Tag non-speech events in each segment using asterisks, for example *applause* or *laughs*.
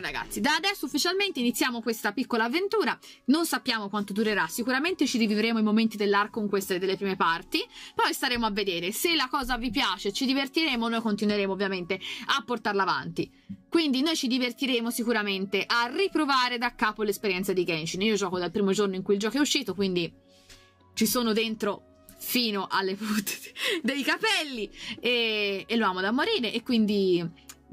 Ragazzi, da adesso ufficialmente iniziamo questa piccola avventura, non sappiamo quanto durerà, sicuramente ci rivivremo i momenti dell'arco in queste delle prime parti, poi staremo a vedere, se la cosa vi piace, ci divertiremo, noi continueremo ovviamente a portarla avanti. Quindi noi ci divertiremo sicuramente a riprovare da capo l'esperienza di Genshin, io gioco dal primo giorno in cui il gioco è uscito, quindi ci sono dentro fino alle punte *laughs* dei capelli e, e lo amo da morire e quindi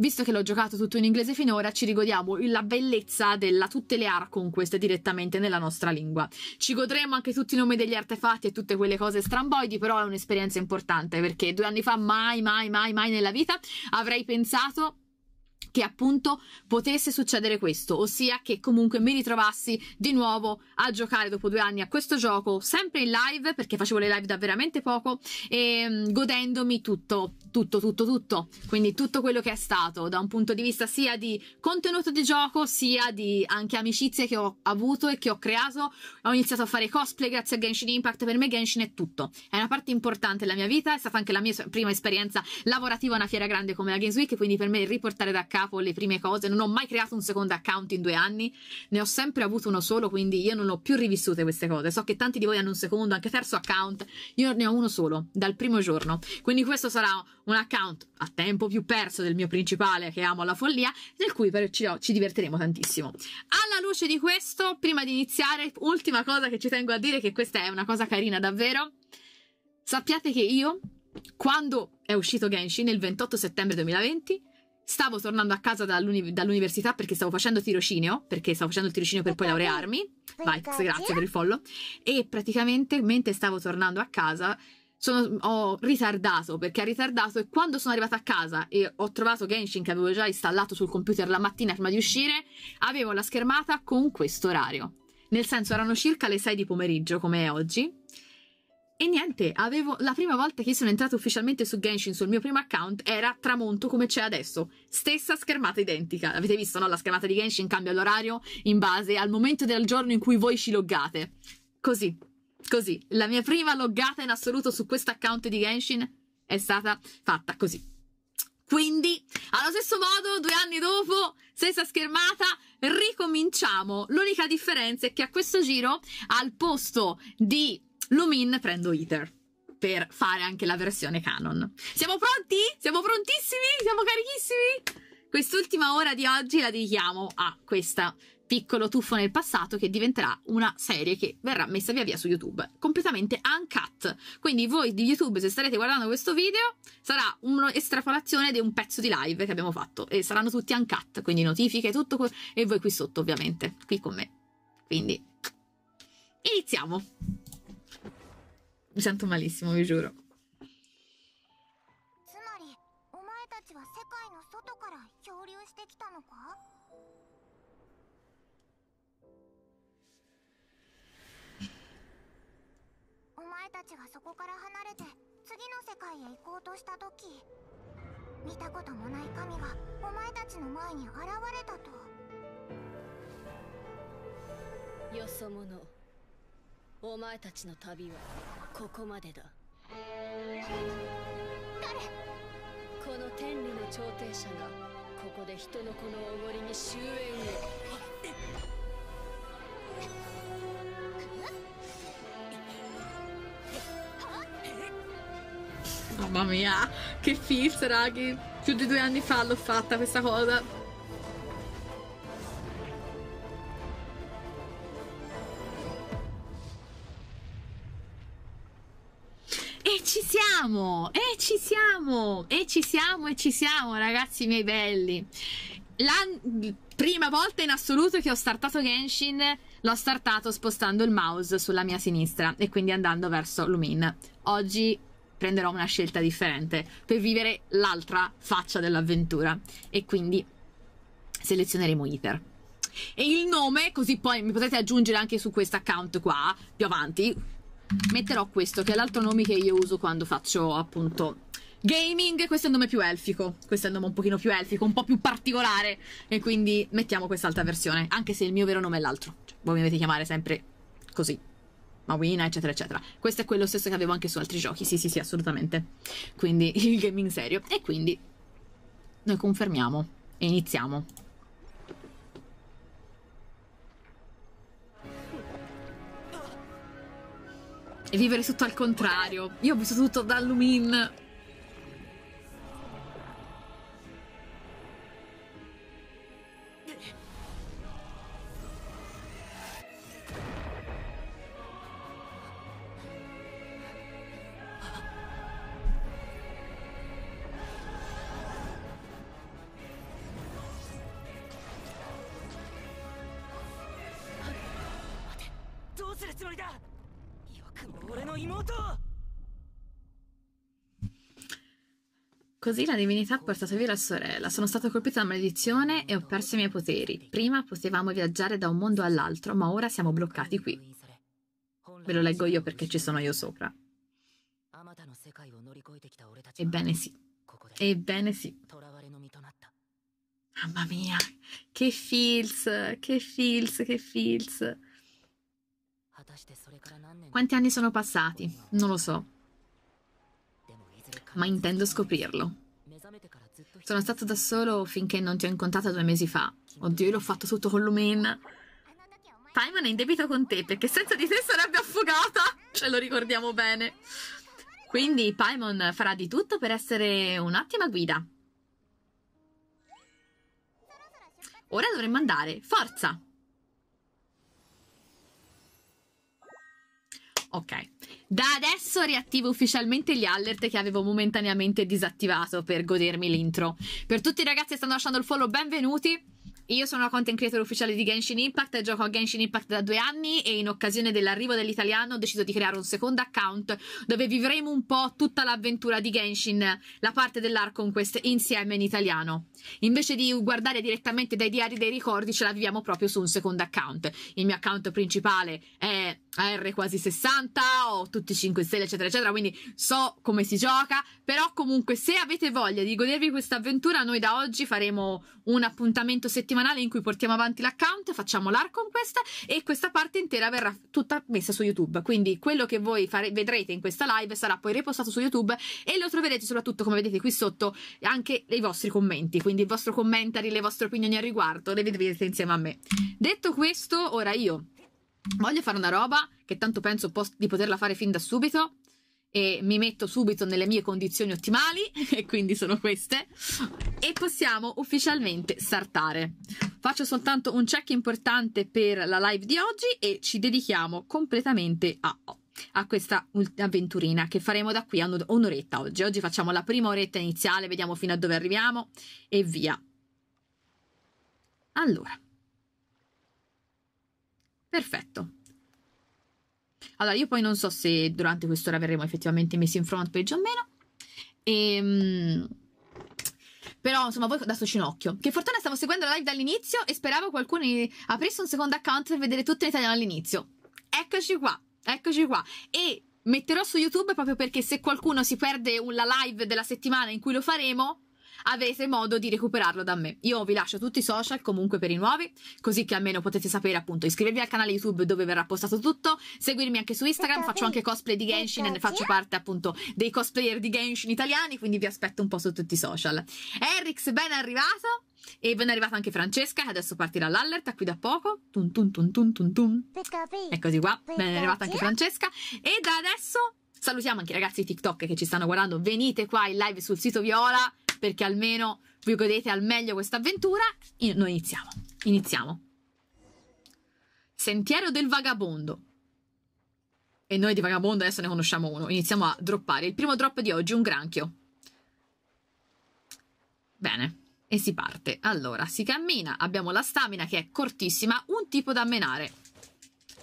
visto che l'ho giocato tutto in inglese finora, ci rigodiamo la bellezza della tutte le Arconquest direttamente nella nostra lingua. Ci godremo anche tutti i nomi degli artefatti e tutte quelle cose stramboidi, però è un'esperienza importante perché due anni fa mai, mai, mai, mai nella vita avrei pensato che appunto potesse succedere questo, ossia che comunque mi ritrovassi di nuovo a giocare dopo due anni a questo gioco, sempre in live, perché facevo le live da veramente poco, e mm, godendomi tutto, tutto, tutto, tutto, quindi tutto quello che è stato, da un punto di vista sia di contenuto di gioco, sia di anche amicizie che ho avuto e che ho creato, ho iniziato a fare cosplay grazie a Genshin Impact, per me Genshin è tutto, è una parte importante della mia vita, è stata anche la mia prima esperienza lavorativa a una fiera grande come la Games Week, quindi per me riportare da casa capo le prime cose, non ho mai creato un secondo account in due anni, ne ho sempre avuto uno solo, quindi io non ho più rivissute queste cose. So che tanti di voi hanno un secondo, anche terzo account, io ne ho uno solo, dal primo giorno. Quindi questo sarà un account a tempo più perso del mio principale che amo alla follia, nel cui però ci, ci divertiremo tantissimo. Alla luce di questo, prima di iniziare, ultima cosa che ci tengo a dire, che questa è una cosa carina davvero. Sappiate che io, quando è uscito Genshin il 28 settembre 2020, Stavo tornando a casa dall'uni- dall'università perché stavo facendo tirocinio, perché stavo facendo il tirocinio per poi laurearmi. Vai, grazie per il follow. E praticamente mentre stavo tornando a casa sono, ho ritardato perché ha ritardato e quando sono arrivata a casa e ho trovato Genshin che avevo già installato sul computer la mattina prima di uscire, avevo la schermata con questo orario. Nel senso erano circa le 6 di pomeriggio come è oggi e niente, avevo la prima volta che sono entrata ufficialmente su Genshin sul mio primo account era tramonto come c'è adesso. Stessa schermata identica. Avete visto, no? La schermata di Genshin cambia l'orario in base al momento del giorno in cui voi ci loggate. Così, così. La mia prima loggata in assoluto su questo account di Genshin è stata fatta così. Quindi, allo stesso modo, due anni dopo, stessa schermata, ricominciamo. L'unica differenza è che a questo giro, al posto di Lumin prendo Ether per fare anche la versione canon. Siamo pronti? Siamo prontissimi? Siamo carichissimi? Quest'ultima ora di oggi la dedichiamo a questo piccolo tuffo nel passato che diventerà una serie che verrà messa via via su YouTube, completamente uncut. Quindi voi di YouTube, se starete guardando questo video, sarà un'estrapolazione di un pezzo di live che abbiamo fatto e saranno tutti uncut, quindi notifiche e tutto e voi qui sotto ovviamente, qui con me. Quindi iniziamo. Mi sento malissimo, vi giuro. *laughs* たちがそこから離れて次の世界へ行こうとした時見たこともない神がお前たちの前に現れたとよそ者お前たちの旅はここまでだ誰この天理の調停者がここで人の子のおごりに終焉を Mamma mia, che filtra c h i più di due anni fa l'ho fatta questa cosa. ci siamo! E ci siamo, e ci siamo, ragazzi miei belli! La prima volta in assoluto che ho startato Genshin, l'ho startato spostando il mouse sulla mia sinistra e quindi andando verso Lumin. Oggi prenderò una scelta differente per vivere l'altra faccia dell'avventura e quindi selezioneremo Ether. E il nome, così poi mi potete aggiungere anche su questo account qua, più avanti, metterò questo che è l'altro nome che io uso quando faccio appunto gaming questo è il nome più elfico questo è il nome un pochino più elfico un po' più particolare e quindi mettiamo quest'altra versione anche se il mio vero nome è l'altro cioè, voi mi dovete chiamare sempre così Mawina eccetera eccetera questo è quello stesso che avevo anche su altri giochi sì sì sì assolutamente quindi *laughs* il gaming serio e quindi noi confermiamo e iniziamo e vivere tutto al contrario. Io ho visto tutto da Lumin così la divinità ha portato via la sorella. Sono stato colpito da maledizione e ho perso i miei poteri. Prima potevamo viaggiare da un mondo all'altro, ma ora siamo bloccati qui. Ve lo leggo io perché ci sono io sopra. Ebbene sì. Ebbene sì. Mamma mia, che feels, che feels, che feels. Quanti anni sono passati? Non lo so. Ma intendo scoprirlo. Sono stato da solo finché non ti ho incontrata due mesi fa. Oddio, io l'ho fatto tutto con Lumen. Paimon è in debito con te perché senza di te sarebbe affogata. Ce lo ricordiamo bene. Quindi Paimon farà di tutto per essere un'ottima guida. Ora dovremmo andare. Forza! Ok. Da adesso riattivo ufficialmente gli alert che avevo momentaneamente disattivato per godermi l'intro. Per tutti i ragazzi che stanno lasciando il follow, benvenuti. Io sono la content creator ufficiale di Genshin Impact, gioco a Genshin Impact da due anni e in occasione dell'arrivo dell'italiano ho deciso di creare un secondo account dove vivremo un po' tutta l'avventura di Genshin, la parte dell'Arc Conquest insieme in italiano. Invece di guardare direttamente dai diari dei ricordi ce la viviamo proprio su un secondo account. Il mio account principale è AR quasi 60, ho tutti 5 stelle, eccetera, eccetera, quindi so come si gioca, però comunque se avete voglia di godervi questa avventura, noi da oggi faremo un appuntamento settimanale in cui portiamo avanti l'account, facciamo l'AR Conquest e questa parte intera verrà tutta messa su YouTube, quindi quello che voi fare- vedrete in questa live sarà poi ripostato su YouTube e lo troverete soprattutto, come vedete qui sotto, anche nei vostri commenti, quindi il vostro commentary, le vostre opinioni al riguardo, le vedrete insieme a me. Detto questo, ora io voglio fare una roba che tanto penso di poterla fare fin da subito e mi metto subito nelle mie condizioni ottimali *laughs* e quindi sono queste e possiamo ufficialmente startare. Faccio soltanto un check importante per la live di oggi e ci dedichiamo completamente a, a questa avventurina che faremo da qui a un'oretta oggi. Oggi facciamo la prima oretta iniziale, vediamo fino a dove arriviamo e via. Allora, Perfetto. Allora, io poi non so se durante quest'ora verremo effettivamente messi in front page o meno. Ehm... Però, insomma, voi dateci un occhio. Che fortuna stavo seguendo la live dall'inizio e speravo qualcuno aprisse un secondo account per vedere tutto in italiano all'inizio. Eccoci qua, eccoci qua. E metterò su YouTube proprio perché se qualcuno si perde la live della settimana in cui lo faremo, avete modo di recuperarlo da me. Io vi lascio tutti i social comunque per i nuovi, così che almeno potete sapere appunto iscrivervi al canale YouTube dove verrà postato tutto, seguirmi anche su Instagram, faccio anche cosplay di Genshin e faccio parte appunto dei cosplayer di Genshin italiani, quindi vi aspetto un po' su tutti i social. Erix ben arrivato! E ben arrivata anche Francesca, che adesso partirà l'allerta qui da poco. Tun tun tun tun tun tun. Eccoci qua, ben arrivata anche Francesca. E da adesso salutiamo anche i ragazzi di TikTok che ci stanno guardando. Venite qua in live sul sito Viola perché almeno vi godete al meglio questa avventura. Noi iniziamo. Iniziamo. Sentiero del vagabondo. E noi di vagabondo adesso ne conosciamo uno. Iniziamo a droppare. Il primo drop di oggi, è un granchio. Bene. E si parte. Allora, si cammina, abbiamo la stamina che è cortissima, un tipo da menare.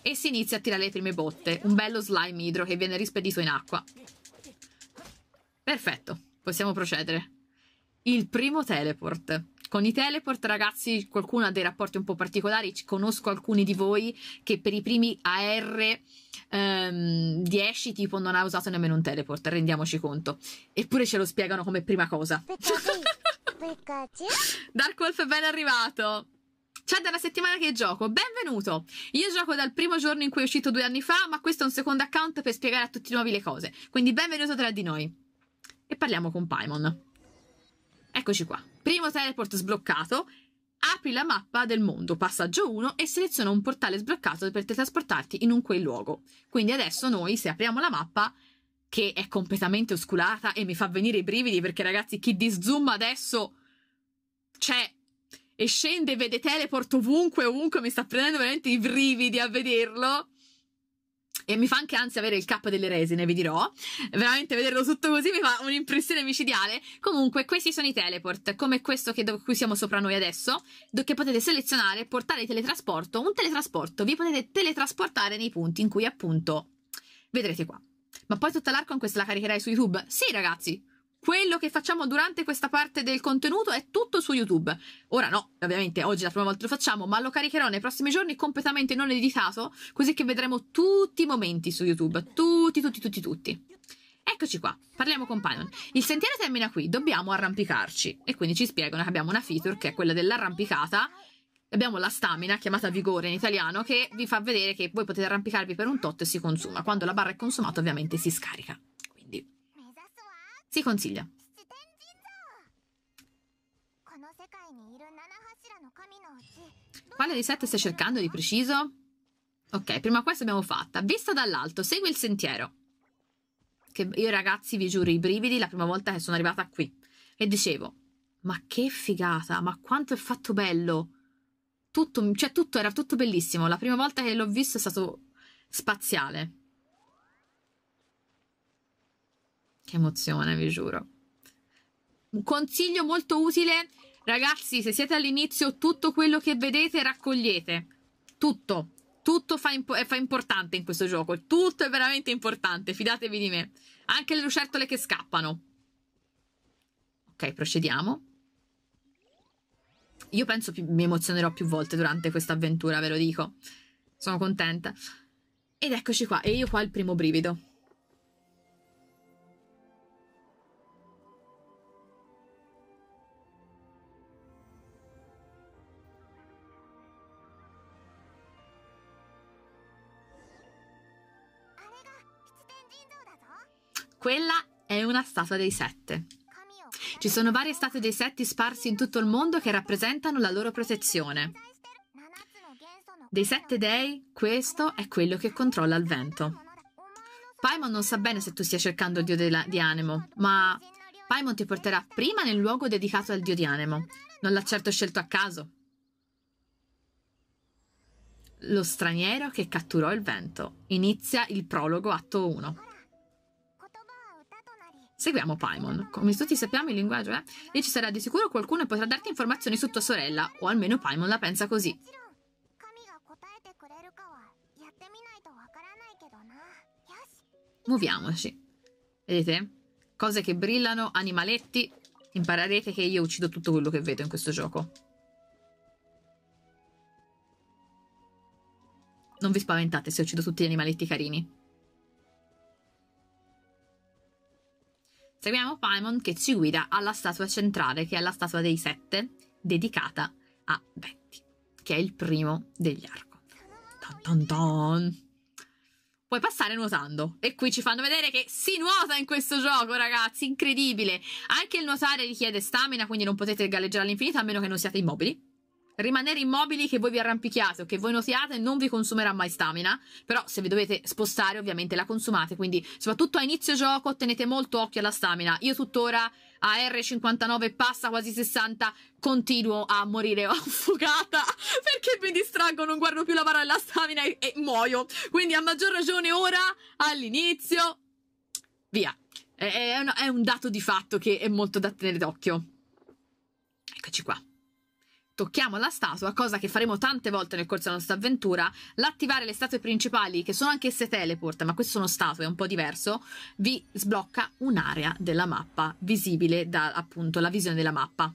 E si inizia a tirare le prime botte. Un bello slime idro che viene rispedito in acqua. Perfetto, possiamo procedere il primo teleport. Con i teleport, ragazzi, qualcuno ha dei rapporti un po' particolari. Conosco alcuni di voi che per i primi AR ehm, 10 tipo non ha usato nemmeno un teleport, rendiamoci conto. Eppure ce lo spiegano come prima cosa. *laughs* Dark Wolf è ben arrivato. C'è dalla settimana che gioco, benvenuto! Io gioco dal primo giorno in cui è uscito due anni fa, ma questo è un secondo account per spiegare a tutti i nuovi le cose. Quindi benvenuto tra di noi. E parliamo con Paimon. Eccoci qua. Primo teleport sbloccato. Apri la mappa del mondo, passaggio 1, e seleziona un portale sbloccato per teletrasportarti in un quel luogo. Quindi adesso noi, se apriamo la mappa, che è completamente osculata e mi fa venire i brividi perché ragazzi, chi di zoom adesso c'è e scende vede teleport ovunque, ovunque mi sta prendendo veramente i brividi a vederlo e mi fa anche ansia avere il cap delle resine, vi dirò. Veramente vederlo tutto così mi fa un'impressione micidiale. Comunque, questi sono i teleport, come questo che, cui siamo sopra noi adesso, che potete selezionare, portare teletrasporto, un teletrasporto, vi potete teletrasportare nei punti in cui appunto vedrete qua. Ma poi tutta l'arco in questa la caricherai su YouTube? Sì, ragazzi, quello che facciamo durante questa parte del contenuto è tutto su YouTube. Ora no, ovviamente oggi è la prima volta che lo facciamo, ma lo caricherò nei prossimi giorni completamente non editato, così che vedremo tutti i momenti su YouTube, tutti, tutti, tutti, tutti. Eccoci qua, parliamo con Python. Il sentiero termina qui, dobbiamo arrampicarci e quindi ci spiegano che abbiamo una feature che è quella dell'arrampicata abbiamo la stamina, chiamata vigore in italiano, che vi fa vedere che voi potete arrampicarvi per un tot e si consuma. Quando la barra è consumata, ovviamente si scarica. Si consiglia. Quale dei sette stai cercando di preciso? Ok, prima questa abbiamo fatta. Vista dall'alto, segui il sentiero. Che io ragazzi vi giuro i brividi la prima volta che sono arrivata qui. E dicevo, ma che figata, ma quanto è fatto bello. Tutto, cioè tutto, era tutto bellissimo. La prima volta che l'ho visto è stato spaziale. Che emozione, vi giuro. Un consiglio molto utile, ragazzi, se siete all'inizio, tutto quello che vedete raccogliete. Tutto, tutto fa, impo fa, importante in questo gioco, tutto è veramente importante, fidatevi di me. Anche le lucertole che scappano. Ok, procediamo. Io penso mi emozionerò più volte durante questa avventura, ve lo dico. Sono contenta. Ed eccoci qua, e io qua il primo brivido. Quella è una statua dei sette. Ci sono varie statue dei sette sparsi in tutto il mondo che rappresentano la loro protezione. Dei sette dei, questo è quello che controlla il vento. Paimon non sa bene se tu stia cercando il dio la, di Anemo, ma Paimon ti porterà prima nel luogo dedicato al dio di Anemo. Non l'ha certo scelto a caso. Lo straniero che catturò il vento. Inizia il prologo atto 1. Seguiamo Paimon. Come tutti sappiamo il linguaggio, eh? Lì ci sarà di sicuro qualcuno che potrà darti informazioni su tua sorella, o almeno Paimon la pensa così. Muoviamoci. Vedete? Cose che brillano, animaletti. Imparerete che io uccido tutto quello che vedo in questo gioco. Non vi spaventate se uccido tutti gli animaletti carini. Seguiamo Paimon che ci guida alla statua centrale, che è la statua dei sette, dedicata a Betty, che è il primo degli Arco. Ton ton ton. Puoi passare nuotando. E qui ci fanno vedere che si nuota in questo gioco, ragazzi. Incredibile. Anche il nuotare richiede stamina, quindi non potete galleggiare all'infinito a meno che non siate immobili rimanere immobili che voi vi arrampichiate o che voi notiate non vi consumerà mai stamina, però se vi dovete spostare ovviamente la consumate, quindi soprattutto a inizio gioco tenete molto occhio alla stamina. Io tuttora a R59 passa quasi 60, continuo a morire *laughs* affogata perché mi distraggo, non guardo più la barra della stamina e, e muoio. Quindi a maggior ragione ora all'inizio via. È, è, un, è un dato di fatto che è molto da tenere d'occhio. Eccoci qua tocchiamo la statua, cosa che faremo tante volte nel corso della nostra avventura, l'attivare le statue principali, che sono anch'esse teleport, ma queste sono statue, è un po' diverso, vi sblocca un'area della mappa visibile da appunto la visione della mappa.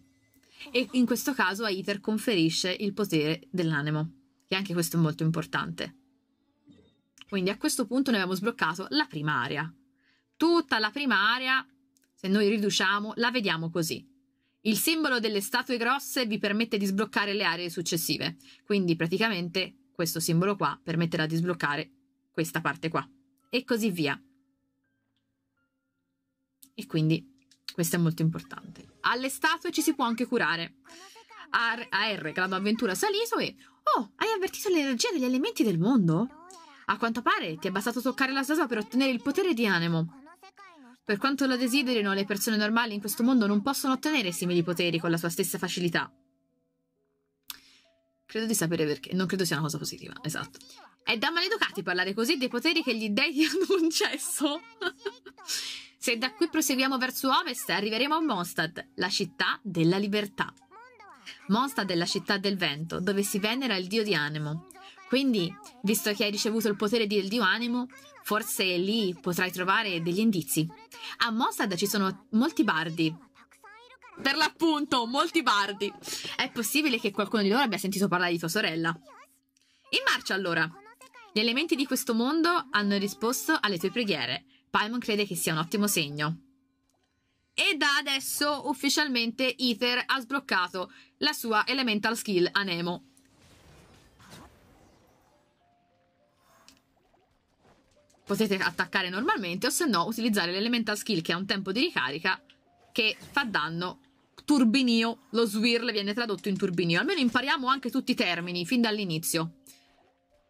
E in questo caso a Iter conferisce il potere dell'anemo, e anche questo è molto importante. Quindi a questo punto noi abbiamo sbloccato la prima area. Tutta la prima area, se noi riduciamo, la vediamo così il simbolo delle statue grosse vi permette di sbloccare le aree successive, quindi praticamente questo simbolo qua permetterà di sbloccare questa parte qua e così via. E quindi questo è molto importante. Alle statue ci si può anche curare. AR, AR Clama Avventura Saliso e Oh, hai avvertito l'energia degli elementi del mondo? A quanto pare ti è bastato toccare la statua per ottenere il potere di Anemo. Per quanto lo desiderino, le persone normali in questo mondo non possono ottenere simili poteri con la sua stessa facilità. Credo di sapere perché, non credo sia una cosa positiva, esatto. È da maleducati parlare così dei poteri che gli dèi ti *laughs* hanno concesso. *laughs* Se da qui proseguiamo verso ovest, arriveremo a Mondstadt, la città della libertà. Mondstadt è la città del vento, dove si venera il dio di animo. Quindi, visto che hai ricevuto il potere del dio animo, Forse lì potrai trovare degli indizi. A Mossad ci sono molti bardi. Per l'appunto, molti bardi. È possibile che qualcuno di loro abbia sentito parlare di tua sorella. In marcia allora. Gli elementi di questo mondo hanno risposto alle tue preghiere. Paimon crede che sia un ottimo segno. E da adesso ufficialmente Ether ha sbloccato la sua Elemental Skill a Nemo. potete attaccare normalmente o se no utilizzare l'elemental skill che ha un tempo di ricarica che fa danno turbinio, lo swirl viene tradotto in turbinio, almeno impariamo anche tutti i termini fin dall'inizio.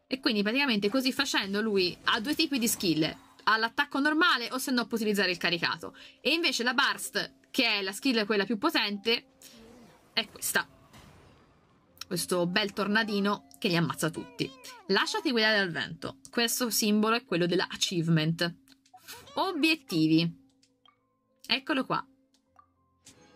E quindi praticamente così facendo lui ha due tipi di skill, ha l'attacco normale o se no può utilizzare il caricato. E invece la burst, che è la skill quella più potente, è questa questo bel tornadino che li ammazza tutti. Lasciati guidare dal vento. Questo simbolo è quello dell'achievement. Obiettivi. Eccolo qua.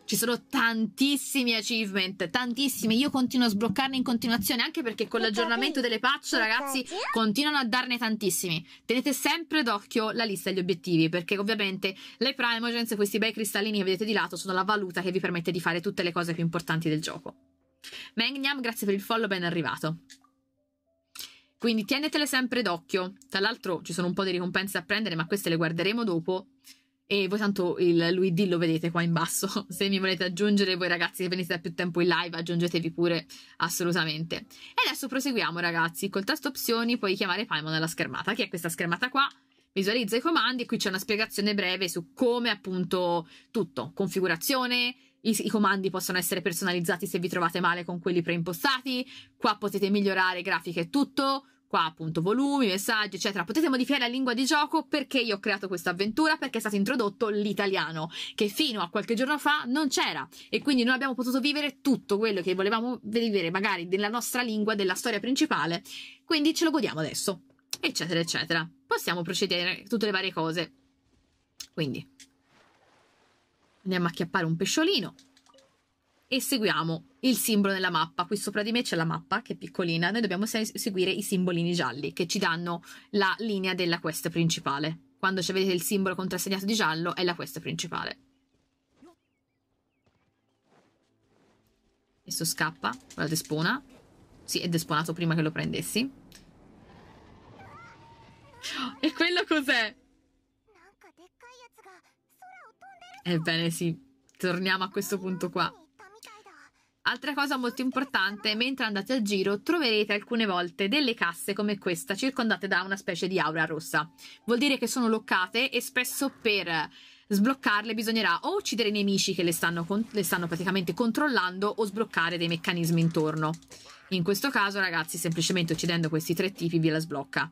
Ci sono tantissimi achievement, tantissimi. Io continuo a sbloccarne in continuazione anche perché con l'aggiornamento delle patch, ragazzi, continuano a darne tantissimi. Tenete sempre d'occhio la lista degli obiettivi perché ovviamente le primogens, questi bei cristallini che vedete di lato, sono la valuta che vi permette di fare tutte le cose più importanti del gioco. Magnam, grazie per il follow, ben arrivato. Quindi tenetele sempre d'occhio. Tra l'altro ci sono un po' di ricompense da prendere, ma queste le guarderemo dopo. E voi tanto il LuiD lo vedete qua in basso. *laughs* Se mi volete aggiungere, voi ragazzi che venite da più tempo in live, aggiungetevi pure assolutamente. E adesso proseguiamo ragazzi. Col tasto opzioni puoi chiamare Paimon alla schermata, che è questa schermata qua. Visualizza i comandi e qui c'è una spiegazione breve su come appunto tutto, configurazione, i, I, comandi possono essere personalizzati se vi trovate male con quelli preimpostati. Qua potete migliorare grafiche e tutto. Qua appunto volumi, messaggi, eccetera. Potete modificare la lingua di gioco perché io ho creato questa avventura, perché è stato introdotto l'italiano, che fino a qualche giorno fa non c'era. E quindi noi abbiamo potuto vivere tutto quello che volevamo vivere, magari della nostra lingua, della storia principale. Quindi ce lo godiamo adesso, eccetera, eccetera. Possiamo procedere tutte le varie cose. Quindi andiamo a chiappare un pesciolino e seguiamo il simbolo nella mappa. Qui sopra di me c'è la mappa che è piccolina, noi dobbiamo seguire i simbolini gialli che ci danno la linea della quest principale. Quando c'è vedete il simbolo contrassegnato di giallo è la quest principale. Questo scappa, la despona. Sì, è desponato prima che lo prendessi. Oh, e quello cos'è? Ebbene sì, torniamo a questo punto qua. Altra cosa molto importante, mentre andate al giro troverete alcune volte delle casse come questa circondate da una specie di aura rossa. Vuol dire che sono loccate e spesso per sbloccarle bisognerà o uccidere i nemici che le stanno, le stanno praticamente controllando o sbloccare dei meccanismi intorno. In questo caso ragazzi semplicemente uccidendo questi tre tipi vi la sblocca.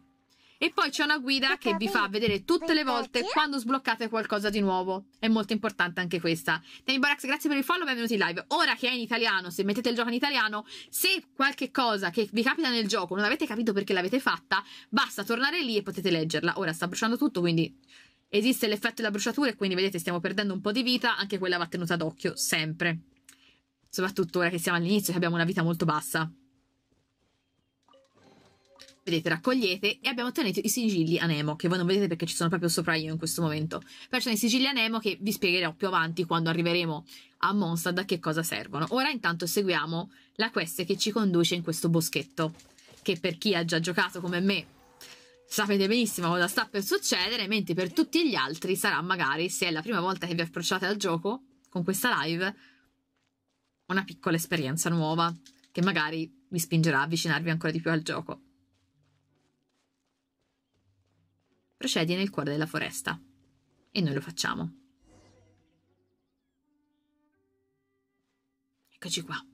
E poi c'è una guida che vi fa vedere tutte le volte quando sbloccate qualcosa di nuovo. È molto importante anche questa. Temi Borax, grazie per il follow, benvenuti in live. Ora che è in italiano, se mettete il gioco in italiano, se qualche cosa che vi capita nel gioco non avete capito perché l'avete fatta, basta tornare lì e potete leggerla. Ora sta bruciando tutto, quindi esiste l'effetto della bruciatura e quindi vedete stiamo perdendo un po' di vita, anche quella va tenuta d'occhio sempre. Soprattutto ora che siamo all'inizio e abbiamo una vita molto bassa vedete raccogliete e abbiamo ottenuto i sigilli anemo, che voi non vedete perché ci sono proprio sopra io in questo momento però ci sono i sigilli anemo che vi spiegherò più avanti quando arriveremo a Monster da che cosa servono ora intanto seguiamo la quest che ci conduce in questo boschetto che per chi ha già giocato come me sapete benissimo cosa sta per succedere mentre per tutti gli altri sarà magari se è la prima volta che vi approcciate al gioco con questa live una piccola esperienza nuova che magari vi spingerà a avvicinarvi ancora di più al gioco procedi nel cuore della foresta. E noi lo facciamo. Eccoci qua.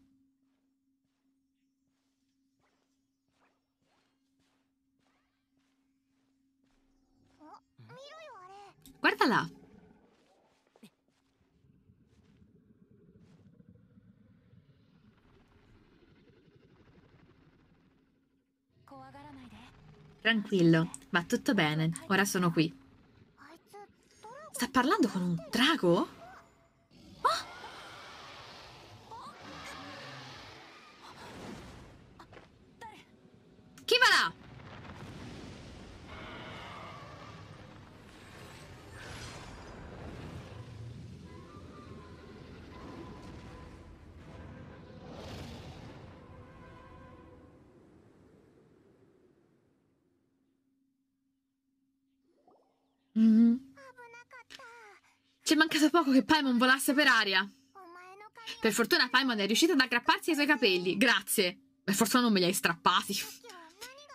Guarda là! Tranquillo, va tutto bene, ora sono qui. Sta parlando con un drago? Ci è mancato poco che Paimon volasse per aria. Per fortuna Paimon è riuscito ad aggrapparsi ai suoi capelli. Grazie. Per fortuna non me li hai strappati.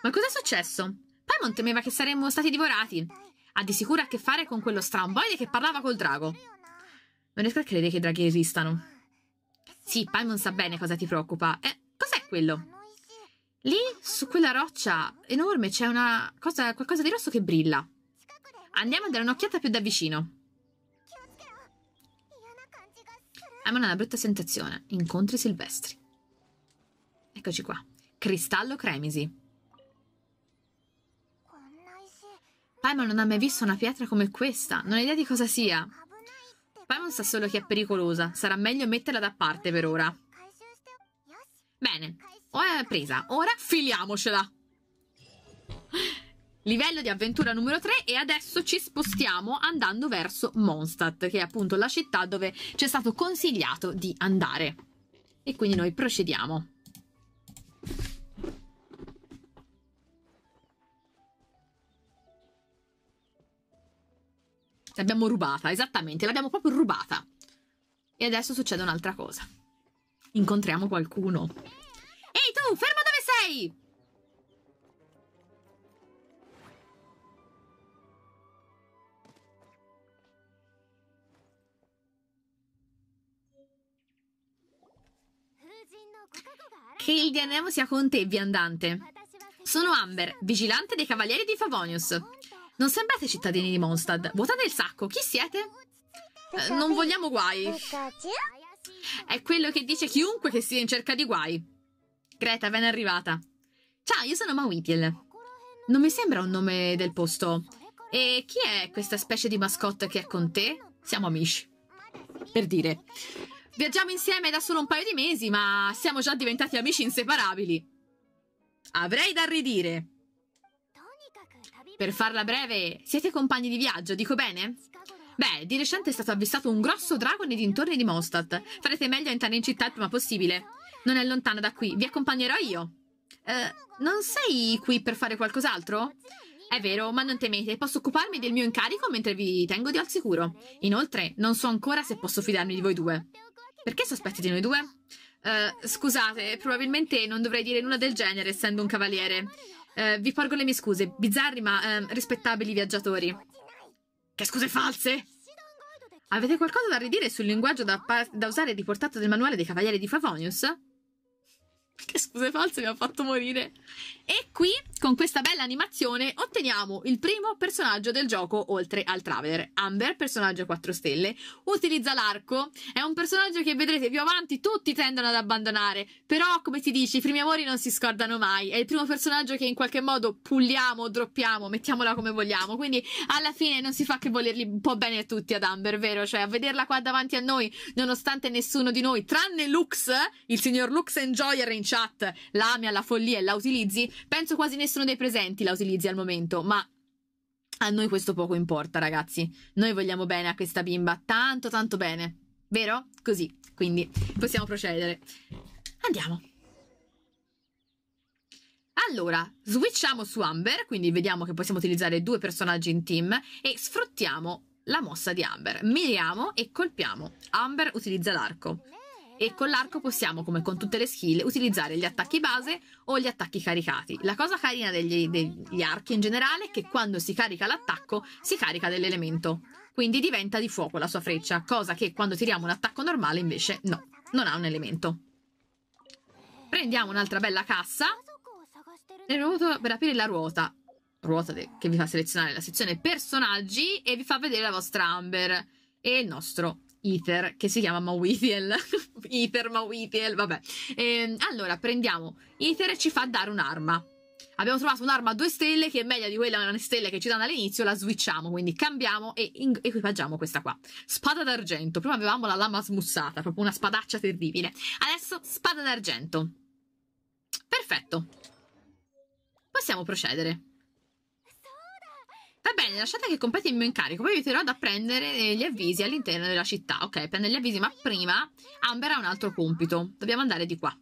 Ma cos'è successo? Paimon temeva che saremmo stati divorati. Ha di sicuro a che fare con quello stramboide che parlava col drago. Non riesco a credere che i draghi esistano. Sì, Paimon sa bene cosa ti preoccupa. Eh, cos'è quello? Lì, su quella roccia enorme, c'è una cosa, qualcosa di rosso che brilla. Andiamo a dare un'occhiata più da vicino. ma non è una brutta sensazione. Incontri silvestri. Eccoci qua. Cristallo Cremisi. Paimon non ha mai visto una pietra come questa. Non ha idea di cosa sia. Paimon sa solo che è pericolosa. Sarà meglio metterla da parte per ora. Bene. Ora è presa. Ora filiamocela. Livello di avventura numero 3 e adesso ci spostiamo andando verso Mondstadt, che è appunto la città dove ci è stato consigliato di andare. E quindi noi procediamo. L'abbiamo rubata, esattamente, l'abbiamo proprio rubata. E adesso succede un'altra cosa. Incontriamo qualcuno. Ehi tu, fermo dove sei! Che il DNM sia con te, viandante. Sono Amber, vigilante dei Cavalieri di Favonius. Non sembrate cittadini di Mondstadt. Vuotate il sacco. Chi siete? Eh, non vogliamo guai. È quello che dice chiunque che sia in cerca di guai. Greta, ben arrivata. Ciao, io sono Mawitiel. Non mi sembra un nome del posto. E chi è questa specie di mascotte che è con te? Siamo amici. Per dire. Viaggiamo insieme da solo un paio di mesi, ma siamo già diventati amici inseparabili. Avrei da ridire. Per farla breve, siete compagni di viaggio, dico bene? Beh, di recente è stato avvistato un grosso drago nei dintorni di Mostat. Farete meglio a entrare in città il prima possibile. Non è lontana da qui, vi accompagnerò io. Eh, non sei qui per fare qualcos'altro? È vero, ma non temete, posso occuparmi del mio incarico mentre vi tengo di al sicuro. Inoltre, non so ancora se posso fidarmi di voi due. Perché sospetti di noi due? Uh, scusate, probabilmente non dovrei dire nulla del genere, essendo un cavaliere. Uh, vi porgo le mie scuse, bizzarri ma uh, rispettabili viaggiatori. Che scuse false! Avete qualcosa da ridire sul linguaggio da, da usare riportato nel manuale dei cavalieri di Favonius? Che scuse false mi ha fatto morire. E qui, con questa bella animazione, otteniamo il primo personaggio del gioco oltre al Traveler. Amber, personaggio 4 stelle, utilizza l'arco. È un personaggio che vedrete più avanti tutti tendono ad abbandonare. Però, come si dice, i primi amori non si scordano mai. È il primo personaggio che in qualche modo pulliamo, droppiamo, mettiamola come vogliamo. Quindi, alla fine non si fa che volerli un po' bene a tutti ad Amber, vero? Cioè, a vederla qua davanti a noi, nonostante nessuno di noi, tranne Lux, il signor Lux Enjoyer in chat la ami alla follia e la utilizzi, penso quasi nessuno dei presenti la utilizzi al momento, ma a noi questo poco importa, ragazzi. Noi vogliamo bene a questa bimba, tanto tanto bene. Vero? Così, quindi possiamo procedere. Andiamo. Allora, switchiamo su Amber, quindi vediamo che possiamo utilizzare due personaggi in team e sfruttiamo la mossa di Amber. Miriamo e colpiamo. Amber utilizza l'arco e con l'arco possiamo, come con tutte le skill, utilizzare gli attacchi base o gli attacchi caricati. La cosa carina degli, degli archi in generale è che quando si carica l'attacco si carica dell'elemento, quindi diventa di fuoco la sua freccia, cosa che quando tiriamo un attacco normale invece no, non ha un elemento. Prendiamo un'altra bella cassa e per aprire la ruota ruota che vi fa selezionare la sezione personaggi e vi fa vedere la vostra Amber e il nostro Ether che si chiama Mawithiel. *laughs* Ether, Mawithiel, vabbè. E, ehm, allora prendiamo Ether e ci fa dare un'arma. Abbiamo trovato un'arma a due stelle che è meglio di quella a stelle che ci danno all'inizio, la switchiamo, quindi cambiamo e equipaggiamo questa qua. Spada d'argento, prima avevamo la lama smussata, proprio una spadaccia terribile. Adesso spada d'argento. Perfetto. Possiamo procedere. Va bene, lasciate che completi il mio incarico, poi vi terrò da prendere eh, gli avvisi all'interno della città. Ok, prende gli avvisi, ma prima Amber ha un altro compito. Dobbiamo andare di qua.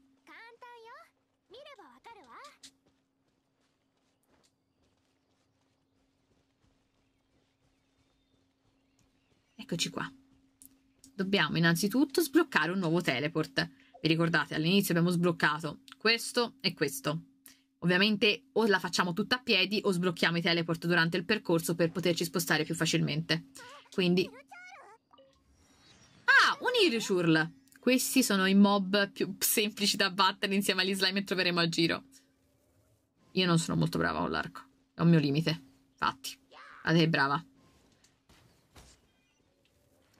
Eccoci qua. Dobbiamo innanzitutto sbloccare un nuovo teleport. Vi ricordate, all'inizio abbiamo sbloccato questo e questo. Ovviamente o la facciamo tutta a piedi o sblocchiamo i teleport durante il percorso per poterci spostare più facilmente. Quindi... Ah, un Irishurl! Questi sono i mob più semplici da battere insieme agli slime e troveremo a giro. Io non sono molto brava con l'arco. È un mio limite. Infatti. Guardate che brava.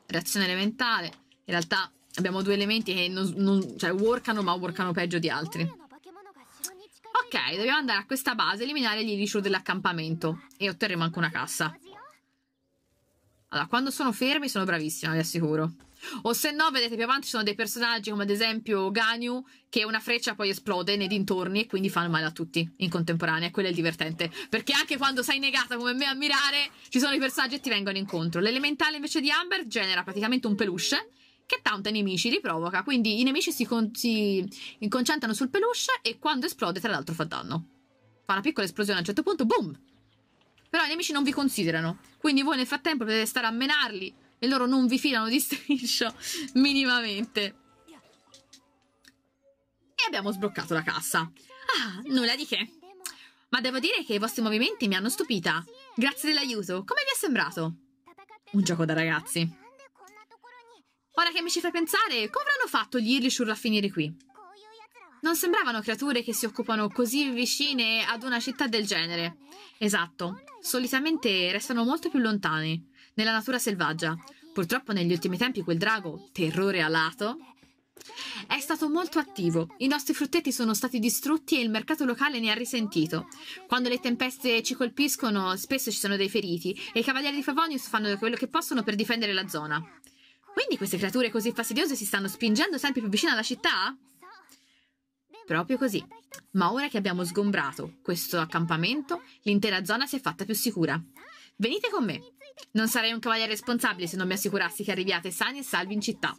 Reazione elementale. In realtà abbiamo due elementi che non, non, cioè, workano ma workano peggio di altri. Ok, dobbiamo andare a questa base, eliminare gli issue dell'accampamento e otterremo anche una cassa. Allora, quando sono fermi sono bravissima, vi assicuro. O se no, vedete più avanti ci sono dei personaggi come ad esempio Ganyu che una freccia poi esplode nei dintorni e quindi fanno male a tutti in contemporanea. Quello è il divertente. Perché anche quando sei negata come me a mirare, ci sono i personaggi e ti vengono incontro. L'elementale invece di Amber genera praticamente un peluche che tanto ai nemici li provoca, quindi i nemici si, con- si concentrano sul peluche e quando esplode tra l'altro fa danno. Fa una piccola esplosione a un certo punto, boom! Però i nemici non vi considerano, quindi voi nel frattempo potete stare a menarli e loro non vi filano di *laughs* striscio minimamente. E abbiamo sbloccato la cassa. Ah, nulla di che. Ma devo dire che i vostri movimenti mi hanno stupita. Grazie dell'aiuto. Come vi è sembrato? Un gioco da ragazzi. Ora che mi ci fai pensare, come avranno fatto gli Irishur a finire qui? Non sembravano creature che si occupano così vicine ad una città del genere. Esatto, solitamente restano molto più lontani, nella natura selvaggia. Purtroppo negli ultimi tempi quel drago, terrore alato, è stato molto attivo. I nostri frutteti sono stati distrutti e il mercato locale ne ha risentito. Quando le tempeste ci colpiscono, spesso ci sono dei feriti e i cavalieri di Favonius fanno quello che possono per difendere la zona. Quindi queste creature così fastidiose si stanno spingendo sempre più vicino alla città? Proprio così. Ma ora che abbiamo sgombrato questo accampamento, l'intera zona si è fatta più sicura. Venite con me. Non sarei un cavaliere responsabile se non mi assicurassi che arriviate sani e salvi in città.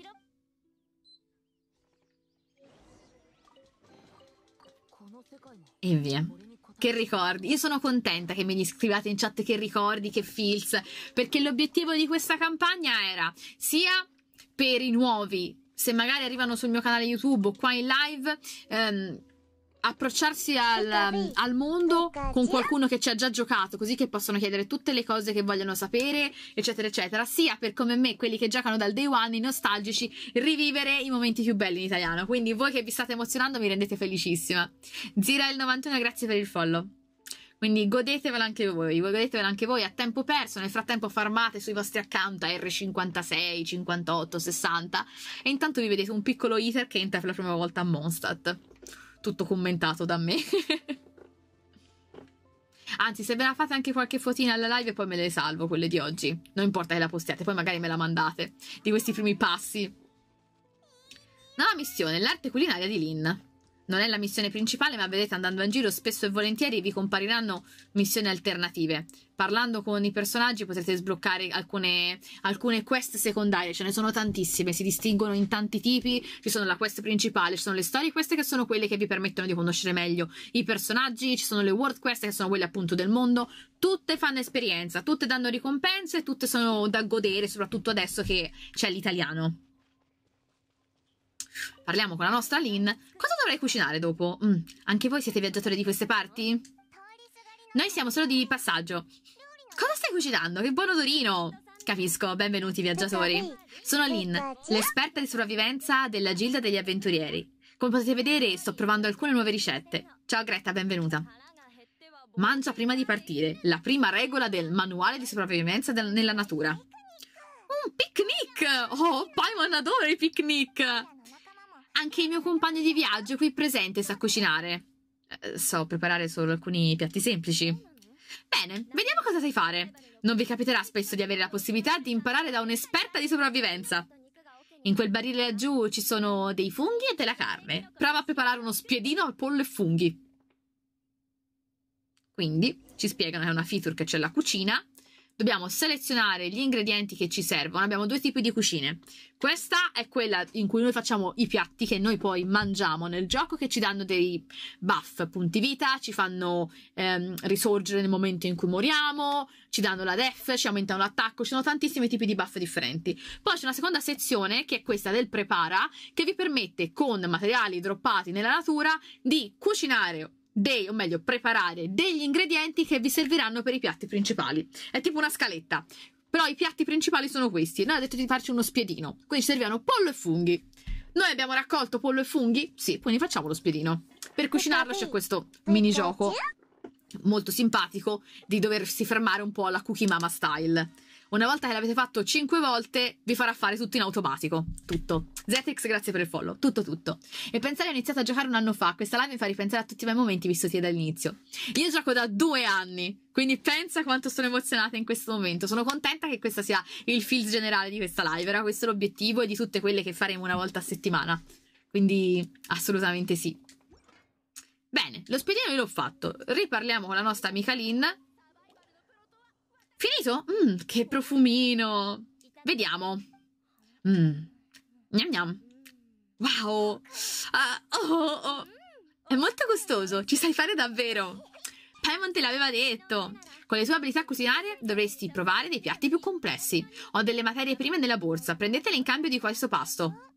E via. Che ricordi? Io sono contenta che me li scrivate in chat che ricordi, che feels, perché l'obiettivo di questa campagna era sia per i nuovi se magari arrivano sul mio canale YouTube o qua in live, ehm, approcciarsi al, al, mondo con qualcuno che ci ha già giocato, così che possono chiedere tutte le cose che vogliono sapere, eccetera, eccetera. Sia per come me, quelli che giocano dal day one, i nostalgici, rivivere i momenti più belli in italiano. Quindi voi che vi state emozionando mi rendete felicissima. Zira il 91, grazie per il follow. Quindi godetevela anche voi, godetevela anche voi a tempo perso, nel frattempo farmate sui vostri account R56, 58, 60 e intanto vi vedete un piccolo iter che entra per la prima volta a Mondstadt tutto commentato da me. *laughs* Anzi, se ve la fate anche qualche fotina alla live, poi me le salvo quelle di oggi. Non importa che la postiate, poi magari me la mandate. Di questi primi passi. Nuova missione, l'arte culinaria di Lynn non è la missione principale, ma vedete andando in giro spesso e volentieri vi compariranno missioni alternative. Parlando con i personaggi potrete sbloccare alcune, alcune quest secondarie, ce ne sono tantissime, si distinguono in tanti tipi, ci sono la quest principale, ci sono le storie queste che sono quelle che vi permettono di conoscere meglio i personaggi, ci sono le world quest che sono quelle appunto del mondo, tutte fanno esperienza, tutte danno ricompense, tutte sono da godere, soprattutto adesso che c'è l'italiano. Parliamo con la nostra Lynn. Cosa dovrei cucinare dopo? Mm, anche voi siete viaggiatori di queste parti? Noi siamo solo di passaggio. Cosa stai cucinando? Che buon odorino! Capisco, benvenuti viaggiatori. Sono Lynn, l'esperta di sopravvivenza della Gilda degli Avventurieri. Come potete vedere, sto provando alcune nuove ricette. Ciao Greta, benvenuta. Mangia prima di partire, la prima regola del manuale di sopravvivenza nella natura. Un picnic! Oh, Paimon adora i picnic! Anche il mio compagno di viaggio qui presente sa cucinare. Eh, so preparare solo alcuni piatti semplici. Bene, vediamo cosa sai fare. Non vi capiterà spesso di avere la possibilità di imparare da un'esperta di sopravvivenza. In quel barile laggiù ci sono dei funghi e della carne. Prova a preparare uno spiedino al pollo e funghi. Quindi ci spiegano che è una feature che c'è la cucina dobbiamo selezionare gli ingredienti che ci servono. Abbiamo due tipi di cucine. Questa è quella in cui noi facciamo i piatti che noi poi mangiamo nel gioco, che ci danno dei buff, punti vita, ci fanno ehm, risorgere nel momento in cui moriamo, ci danno la def, ci aumentano l'attacco, ci sono tantissimi tipi di buff differenti. Poi c'è una seconda sezione, che è questa del prepara, che vi permette con materiali droppati nella natura di cucinare dei, o meglio, preparare degli ingredienti che vi serviranno per i piatti principali. È tipo una scaletta. Però i piatti principali sono questi. Noi abbiamo detto di farci uno spiedino. Quindi ci serviranno pollo e funghi. Noi abbiamo raccolto pollo e funghi? Sì, quindi facciamo lo spiedino. Per cucinarlo c'è questo minigioco molto simpatico di doversi fermare un po' alla cookie mama style. Una volta che l'avete fatto 5 volte, vi farà fare tutto in automatico. Tutto. Zetix, grazie per il follow. Tutto, tutto. E pensare, ho iniziato a giocare un anno fa. Questa live mi fa ripensare a tutti i miei momenti vissuti dall'inizio. Io gioco da due anni. Quindi pensa quanto sono emozionata in questo momento. Sono contenta che questo sia il feel generale di questa live. Era questo l'obiettivo e di tutte quelle che faremo una volta a settimana. Quindi assolutamente sì. Bene, lo spedino io l'ho fatto. Riparliamo con la nostra amica Lynn Finito? Mm, che profumino! Vediamo. Mm. Gnam gnam. Wow! Uh, oh, oh, È molto gustoso, ci sai fare davvero! Paimon te l'aveva detto! Con le sue abilità cucinare dovresti provare dei piatti più complessi. Ho delle materie prime nella borsa, prendetele in cambio di questo pasto.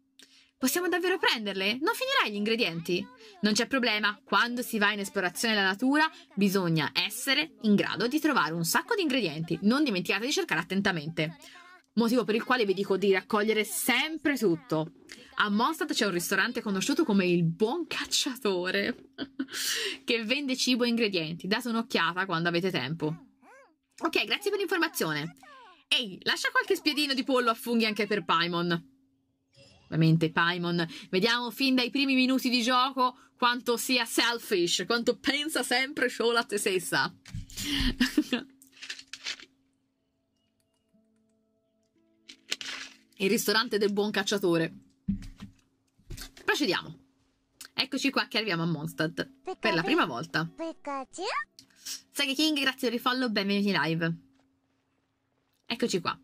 Possiamo davvero prenderle? Non finirai gli ingredienti? Non c'è problema, quando si va in esplorazione della natura bisogna essere in grado di trovare un sacco di ingredienti, non dimenticate di cercare attentamente. Motivo per il quale vi dico di raccogliere sempre tutto. A Mondstadt c'è un ristorante conosciuto come il Buon Cacciatore, *laughs* che vende cibo e ingredienti. Date un'occhiata quando avete tempo. Ok, grazie per l'informazione. Ehi, lascia qualche spiedino di pollo a funghi anche per Paimon ovviamente Paimon. Vediamo fin dai primi minuti di gioco quanto sia selfish, quanto pensa sempre solo a te stessa. Il ristorante del buon cacciatore. Procediamo. Eccoci qua che arriviamo a Mondstadt per la prima volta. Sega King, grazie per il follow, benvenuti live. Eccoci qua.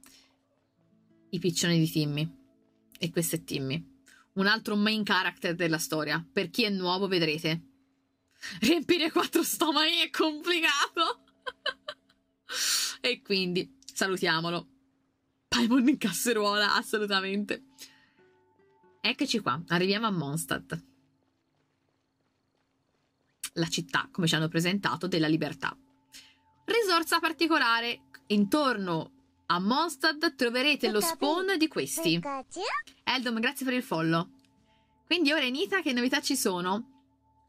I piccioni di Timmy. E questo è Timmy. Un altro main character della storia. Per chi è nuovo vedrete. Riempire quattro stomaci è complicato. *laughs* e quindi salutiamolo. Paimon in casseruola, assolutamente. Eccoci qua, arriviamo a Mondstadt. La città, come ci hanno presentato, della libertà. Risorsa particolare intorno a Mostad troverete lo spawn di questi. Eldom, grazie per il follow. Quindi ora in Ita che novità ci sono?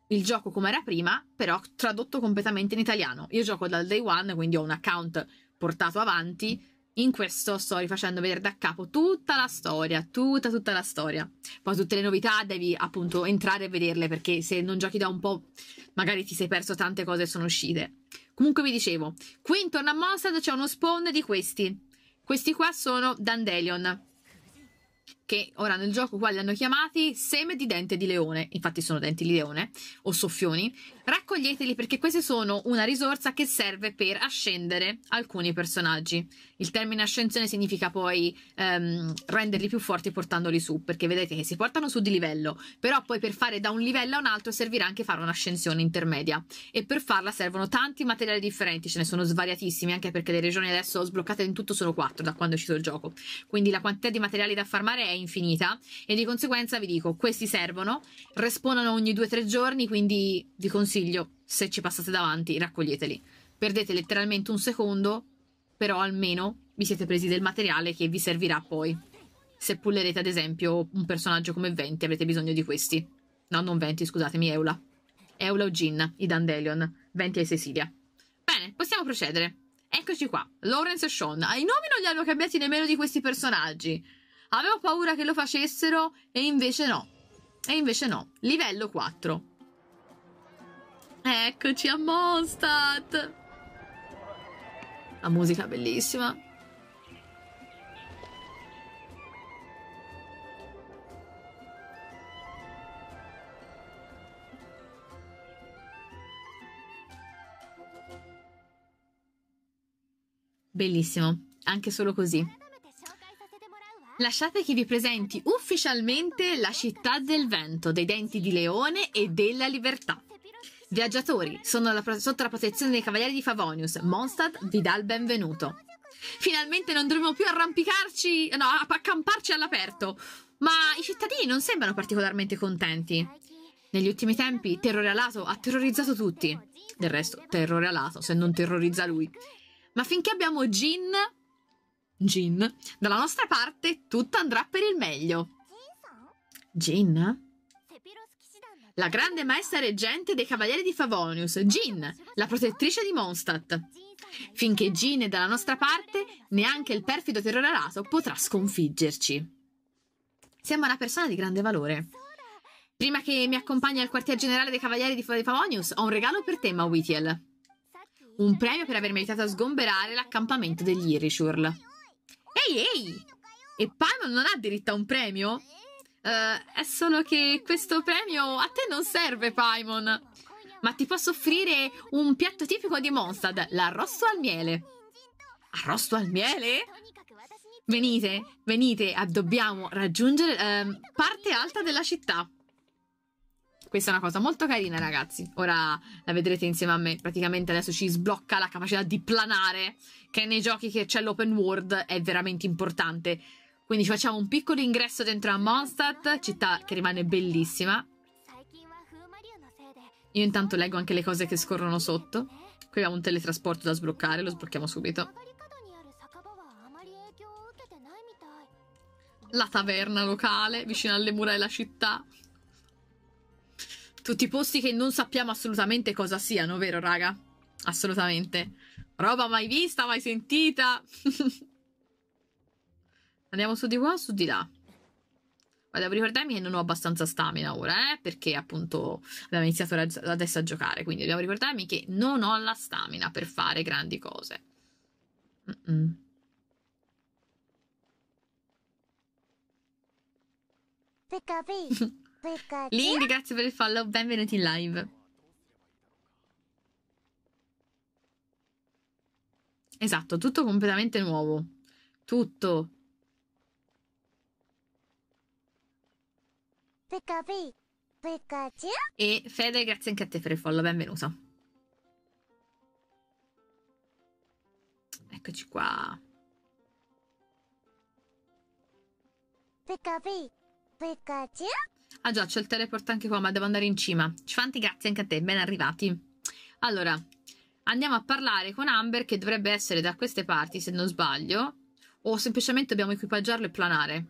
Il gioco come era prima, però tradotto completamente in italiano. Io gioco dal day one, quindi ho un account portato avanti. In questo sto rifacendo vedere da capo tutta la storia, tutta tutta la storia. Poi tutte le novità devi appunto entrare e vederle, perché se non giochi da un po' magari ti sei perso tante cose e sono uscite. Comunque vi dicevo, qui intorno a Monstad c'è uno spawn di questi questi qua sono Dandelion che ora nel gioco qua li hanno chiamati seme di dente di leone, infatti sono denti di leone o soffioni, raccoglieteli perché queste sono una risorsa che serve per ascendere alcuni personaggi. Il termine ascensione significa poi ehm, renderli più forti portandoli su, perché vedete che si portano su di livello, però poi per fare da un livello a un altro servirà anche fare un'ascensione intermedia e per farla servono tanti materiali differenti, ce ne sono svariatissimi, anche perché le regioni adesso sbloccate in tutto sono quattro da quando è uscito il gioco, quindi la quantità di materiali da farmare è infinita e di conseguenza vi dico questi servono, respawnano ogni 2-3 giorni quindi vi consiglio se ci passate davanti raccoglieteli. Perdete letteralmente un secondo però almeno vi siete presi del materiale che vi servirà poi. Se pullerete ad esempio un personaggio come 20 avrete bisogno di questi. No, non 20, scusatemi, Eula. Eula o Gin, i Dandelion, 20 e Cecilia. Bene, possiamo procedere. Eccoci qua, Lawrence e Sean. I nomi non li hanno cambiati nemmeno di questi personaggi. Avevo paura che lo facessero e invece no. E invece no. Livello 4. Eccoci a Monstat. La musica bellissima. Bellissimo, anche solo così. Lasciate che vi presenti ufficialmente la città del vento, dei denti di leone e della libertà. Viaggiatori, sono la sotto la protezione dei cavalieri di Favonius. Mondstadt vi dà il benvenuto. Finalmente non dovremo più arrampicarci, no, accamparci all'aperto. Ma i cittadini non sembrano particolarmente contenti. Negli ultimi tempi, Terrore Alato ha terrorizzato tutti. Del resto, Terrore Alato, se non terrorizza lui. Ma finché abbiamo Jin, Jin, dalla nostra parte tutto andrà per il meglio. Jin? La grande maestra reggente dei Cavalieri di Favonius, Jin, la protettrice di Mondstadt. Finché Jin è dalla nostra parte, neanche il perfido terrorato potrà sconfiggerci. Sembra una persona di grande valore. Prima che mi accompagni al quartier generale dei Cavalieri di Favonius, ho un regalo per te, Mawitiel. Un premio per avermi aiutato a sgomberare l'accampamento degli Irishurl. Ehi, ehi! E Paimon non ha diritto a un premio? Uh, è solo che questo premio a te non serve, Paimon. Ma ti posso offrire un piatto tipico di Mondstadt, l'arrosto al miele. Arrosto al miele? Venite, venite, dobbiamo raggiungere uh, parte alta della città. Questa è una cosa molto carina, ragazzi. Ora la vedrete insieme a me. Praticamente adesso ci sblocca la capacità di planare, che nei giochi che c'è l'open world è veramente importante. Quindi ci facciamo un piccolo ingresso dentro a Mondstadt, città che rimane bellissima. Io intanto leggo anche le cose che scorrono sotto. Qui abbiamo un teletrasporto da sbloccare, lo sblocchiamo subito. La taverna locale, vicino alle mura della città. Tutti i posti che non sappiamo assolutamente cosa siano, vero raga? Assolutamente. Roba mai vista, mai sentita. *laughs* Andiamo su di qua o su di là? Ma devo ricordarmi che non ho abbastanza stamina ora, eh? Perché appunto abbiamo iniziato adesso a giocare, quindi devo ricordarmi che non ho la stamina per fare grandi cose. Mm -mm. Pick Link, grazie per il follow, benvenuti in live. Esatto, tutto completamente nuovo. Tutto. E Fede, grazie anche a te per il follow, benvenuto. Eccoci qua. Pikachu? Ah già, c'è il teleport anche qua, ma devo andare in cima. Cifanti, grazie anche a te, ben arrivati. Allora, andiamo a parlare con Amber, che dovrebbe essere da queste parti, se non sbaglio. O semplicemente dobbiamo equipaggiarlo e planare.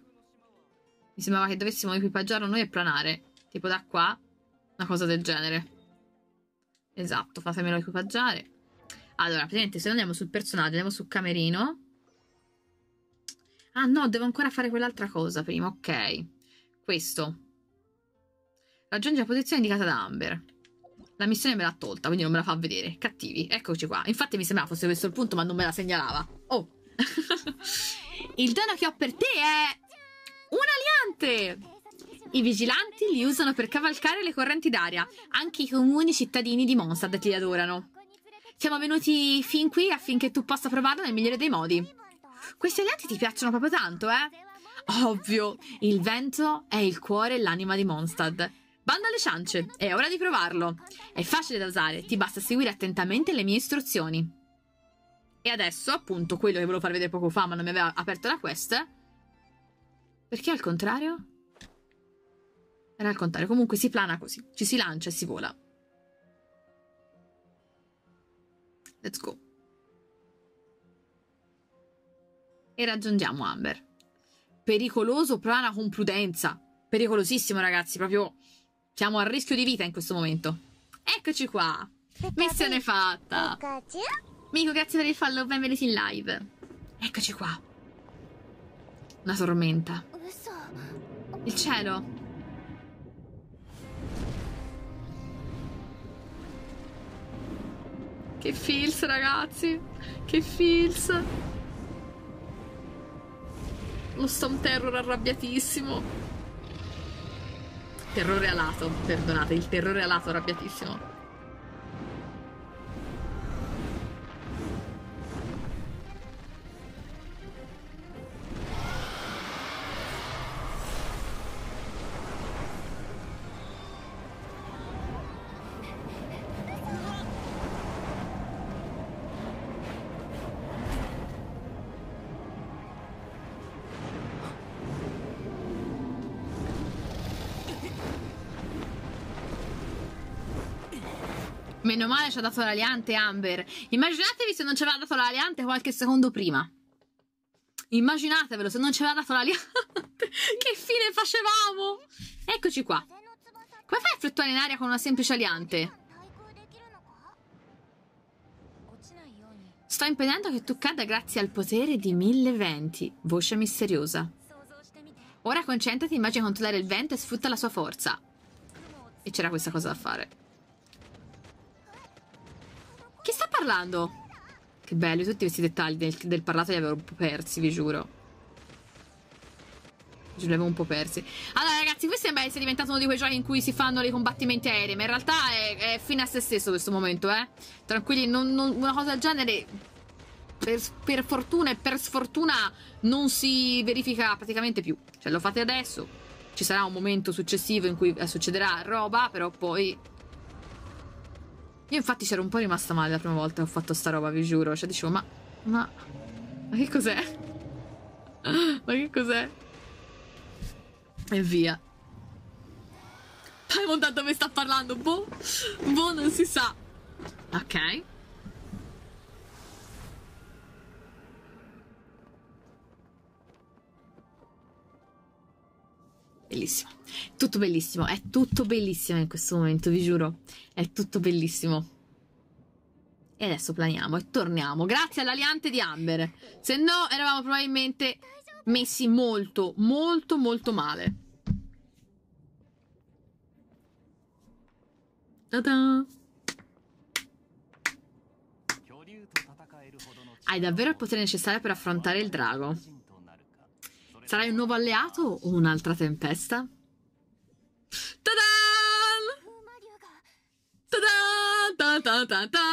Mi sembrava che dovessimo equipaggiarlo noi e planare. Tipo da qua, una cosa del genere. Esatto, fatemelo equipaggiare. Allora, praticamente se andiamo sul personaggio, andiamo sul Camerino. Ah no, devo ancora fare quell'altra cosa prima, ok. Questo. Raggiunge la posizione indicata da Amber. La missione me l'ha tolta, quindi non me la fa vedere. Cattivi, eccoci qua. Infatti mi sembrava fosse questo il punto, ma non me la segnalava. Oh! *laughs* il dono che ho per te è... Un aliante! I vigilanti li usano per cavalcare le correnti d'aria. Anche i comuni cittadini di Monsad ti adorano. Siamo venuti fin qui affinché tu possa provarlo nel migliore dei modi. Questi alianti ti piacciono proprio tanto, eh? Ovvio, il vento è il cuore e l'anima di Mondstadt. Bando alle ciance, è ora di provarlo. È facile da usare, ti basta seguire attentamente le mie istruzioni. E adesso, appunto, quello che volevo far vedere poco fa, ma non mi aveva aperto la quest. Perché al contrario? Era al contrario. Comunque si plana così. Ci si lancia e si vola. Let's go. E raggiungiamo Amber. Pericoloso, plana con prudenza. Pericolosissimo, ragazzi, proprio siamo a rischio di vita in questo momento. Eccoci qua. Missione fatta. Mico, grazie per il follow, benvenuti in live. Eccoci qua. Una tormenta. Il cielo. Che feels, ragazzi. Che feels. Lo Storm Terror arrabbiatissimo. Terrore alato, perdonate, il terrore alato arrabbiatissimo. male ci ha dato l'aliante Amber. Immaginatevi se non ci aveva dato l'aliante qualche secondo prima. Immaginatevelo se non ci aveva dato l'aliante. *laughs* che fine facevamo? Eccoci qua. Come fai a fluttuare in aria con una semplice aliante? Sto impedendo che tu cada grazie al potere di mille venti, voce misteriosa. Ora concentrati, immagina controllare il vento e sfrutta la sua forza. E c'era questa cosa da fare. Chi sta parlando? Che bello, tutti questi dettagli del, del parlato li avevo un po' persi, vi giuro. Li avevo un po' persi. Allora, ragazzi, questo sembra essere diventato uno di quei giochi in cui si fanno dei combattimenti aerei, ma in realtà è, è fine a se stesso questo momento, eh. Tranquilli, non, non, una cosa del genere, per, per, fortuna e per sfortuna, non si verifica praticamente più. Cioè, lo fate adesso, ci sarà un momento successivo in cui succederà roba, però poi io infatti c'ero un po' rimasta male la prima volta che ho fatto sta roba, vi giuro. Cioè dicevo, ma... Ma... Ma che cos'è? *laughs* ma che cos'è? E via. Paimon da dove sta parlando? Boh, boh, non si sa. Ok. Bellissimo. Tutto bellissimo, è tutto bellissimo in questo momento, vi giuro. È tutto bellissimo. E adesso planiamo e torniamo. Grazie all'aliante di Amber. Se no, eravamo probabilmente messi molto, molto, molto male. Ta-da! Hai davvero il potere necessario per affrontare il drago. Sarai un nuovo alleato o un'altra tempesta? Ta-da! Ta-da! Ta-da!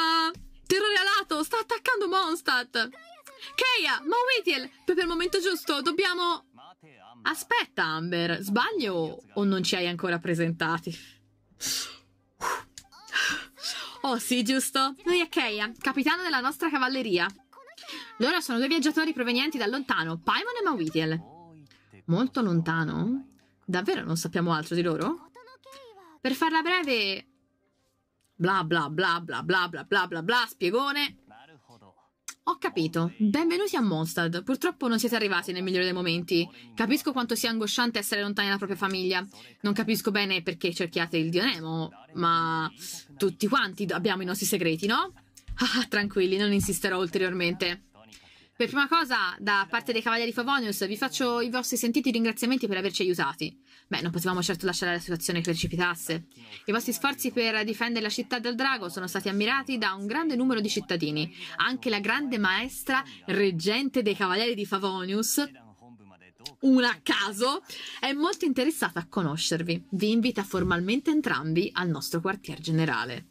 Terrore alato! Sta attaccando Monstat! Keia! Ma Whittiel! Per il momento giusto dobbiamo... Aspetta, Amber. Sbaglio o non ci hai ancora presentati? Oh sì, giusto. Noi è Keia, capitano della nostra cavalleria. Loro sono due viaggiatori provenienti da lontano, Paimon e Mawitiel. Molto lontano? Davvero non sappiamo altro di loro? Per farla breve... Bla bla bla bla bla bla bla bla bla, spiegone. Ho capito. Benvenuti a Mondstadt. Purtroppo non siete arrivati nel migliore dei momenti. Capisco quanto sia angosciante essere lontani dalla propria famiglia. Non capisco bene perché cerchiate il Dionemo, ma tutti quanti abbiamo i nostri segreti, no? Ah, tranquilli, non insisterò ulteriormente. Per prima cosa, da parte dei Cavalieri Favonius, vi faccio i vostri sentiti ringraziamenti per averci aiutati. Beh, non potevamo certo lasciare la situazione che precipitasse. I vostri sforzi per difendere la città del drago sono stati ammirati da un grande numero di cittadini. Anche la grande maestra reggente dei Cavalieri di Favonius, una a caso, è molto interessata a conoscervi. Vi invita formalmente entrambi al nostro quartier generale.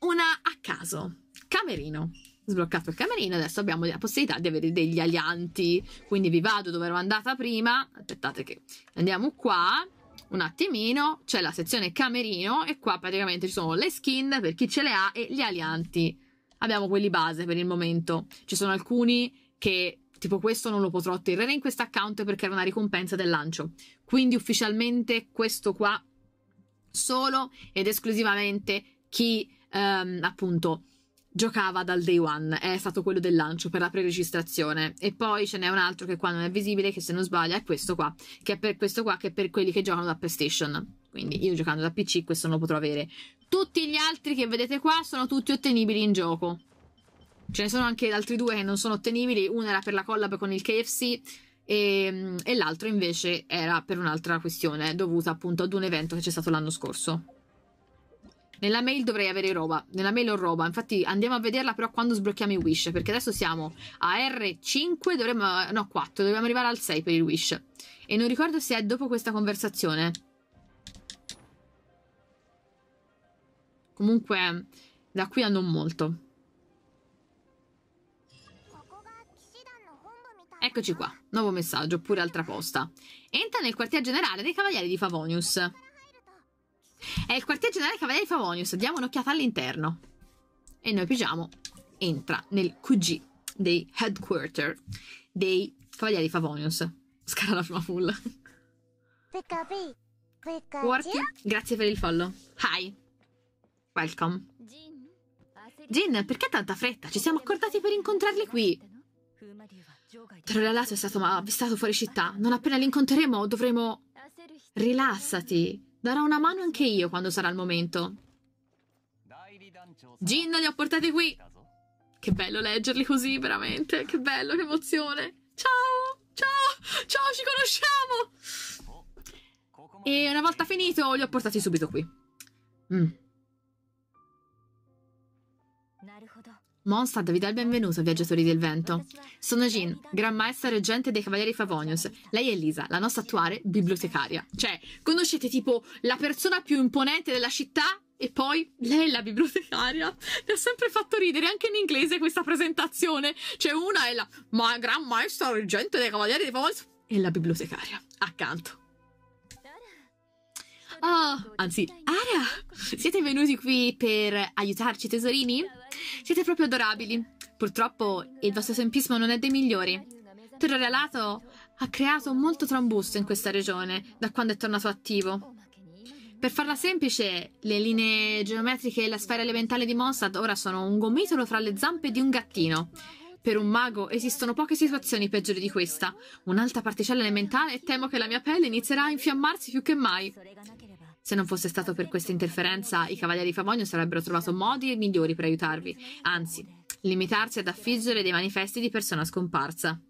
Una a caso. Camerino sbloccato il camerino adesso abbiamo la possibilità di avere degli alianti quindi vi vado dove ero andata prima aspettate che andiamo qua un attimino c'è la sezione camerino e qua praticamente ci sono le skin per chi ce le ha e gli alianti abbiamo quelli base per il momento ci sono alcuni che tipo questo non lo potrò ottenere in questo account perché era una ricompensa del lancio quindi ufficialmente questo qua solo ed esclusivamente chi ehm, appunto giocava dal day one, è stato quello del lancio per la preregistrazione e poi ce n'è un altro che qua non è visibile, che se non sbaglio è questo qua, che è per questo qua che è per quelli che giocano da PlayStation. Quindi io giocando da PC questo non lo potrò avere. Tutti gli altri che vedete qua sono tutti ottenibili in gioco. Ce ne sono anche altri due che non sono ottenibili, uno era per la collab con il KFC e, ehm, e l'altro invece era per un'altra questione dovuta appunto ad un evento che c'è stato l'anno scorso. Nella mail dovrei avere roba. Nella mail ho roba. Infatti andiamo a vederla però quando sblocchiamo i wish. Perché adesso siamo a R5, dovremmo... No, 4. Dobbiamo arrivare al 6 per il wish. E non ricordo se è dopo questa conversazione. Comunque, da qui a non molto. Eccoci qua, nuovo messaggio, oppure altra posta. Entra nel quartier generale dei Cavalieri di Favonius. È il quartier generale Cavalieri Favonius. Diamo un'occhiata all'interno. E noi pigiamo. Entra nel QG dei headquarter dei Cavalieri Favonius. Scala la prima full. Quarti, grazie per il follow. Hi. Welcome. Jin, perché tanta fretta? Ci siamo accordati per incontrarli qui. Trolalato è stato avvistato fuori città. Non appena li incontreremo dovremo... Rilassati. Darò una mano anche io quando sarà il momento. Jin, li ho portati qui! Che bello leggerli così, veramente. Che bello, che emozione. Ciao! Ciao! Ciao, ci conosciamo! E una volta finito, li ho portati subito qui. Mm. Mondstadt vi dà il benvenuto, viaggiatori del vento. Sono Jean, Gran Maestra Reggente dei Cavalieri Favonius. Lei è Elisa, la nostra attuale bibliotecaria. Cioè, conoscete tipo la persona più imponente della città? E poi lei è la bibliotecaria. Mi ha sempre fatto ridere anche in inglese questa presentazione. Cioè, una è la ma Gran Maestra Reggente dei Cavalieri Favonius e la bibliotecaria accanto. Oh, anzi, Ara, siete venuti qui per aiutarci, tesorini? Siete proprio adorabili. Purtroppo il vostro sempismo non è dei migliori. Terrore alato ha creato molto trambusto in questa regione da quando è tornato attivo. Per farla semplice, le linee geometriche e la sfera elementale di Mossad ora sono un gomitolo fra le zampe di un gattino. Per un mago esistono poche situazioni peggiori di questa. Un'alta particella elementale e temo che la mia pelle inizierà a infiammarsi più che mai. Se non fosse stato per questa interferenza, i cavalieri Famogno sarebbero trovato modi migliori per aiutarvi. Anzi, limitarsi ad affiggere dei manifesti di persona scomparsa.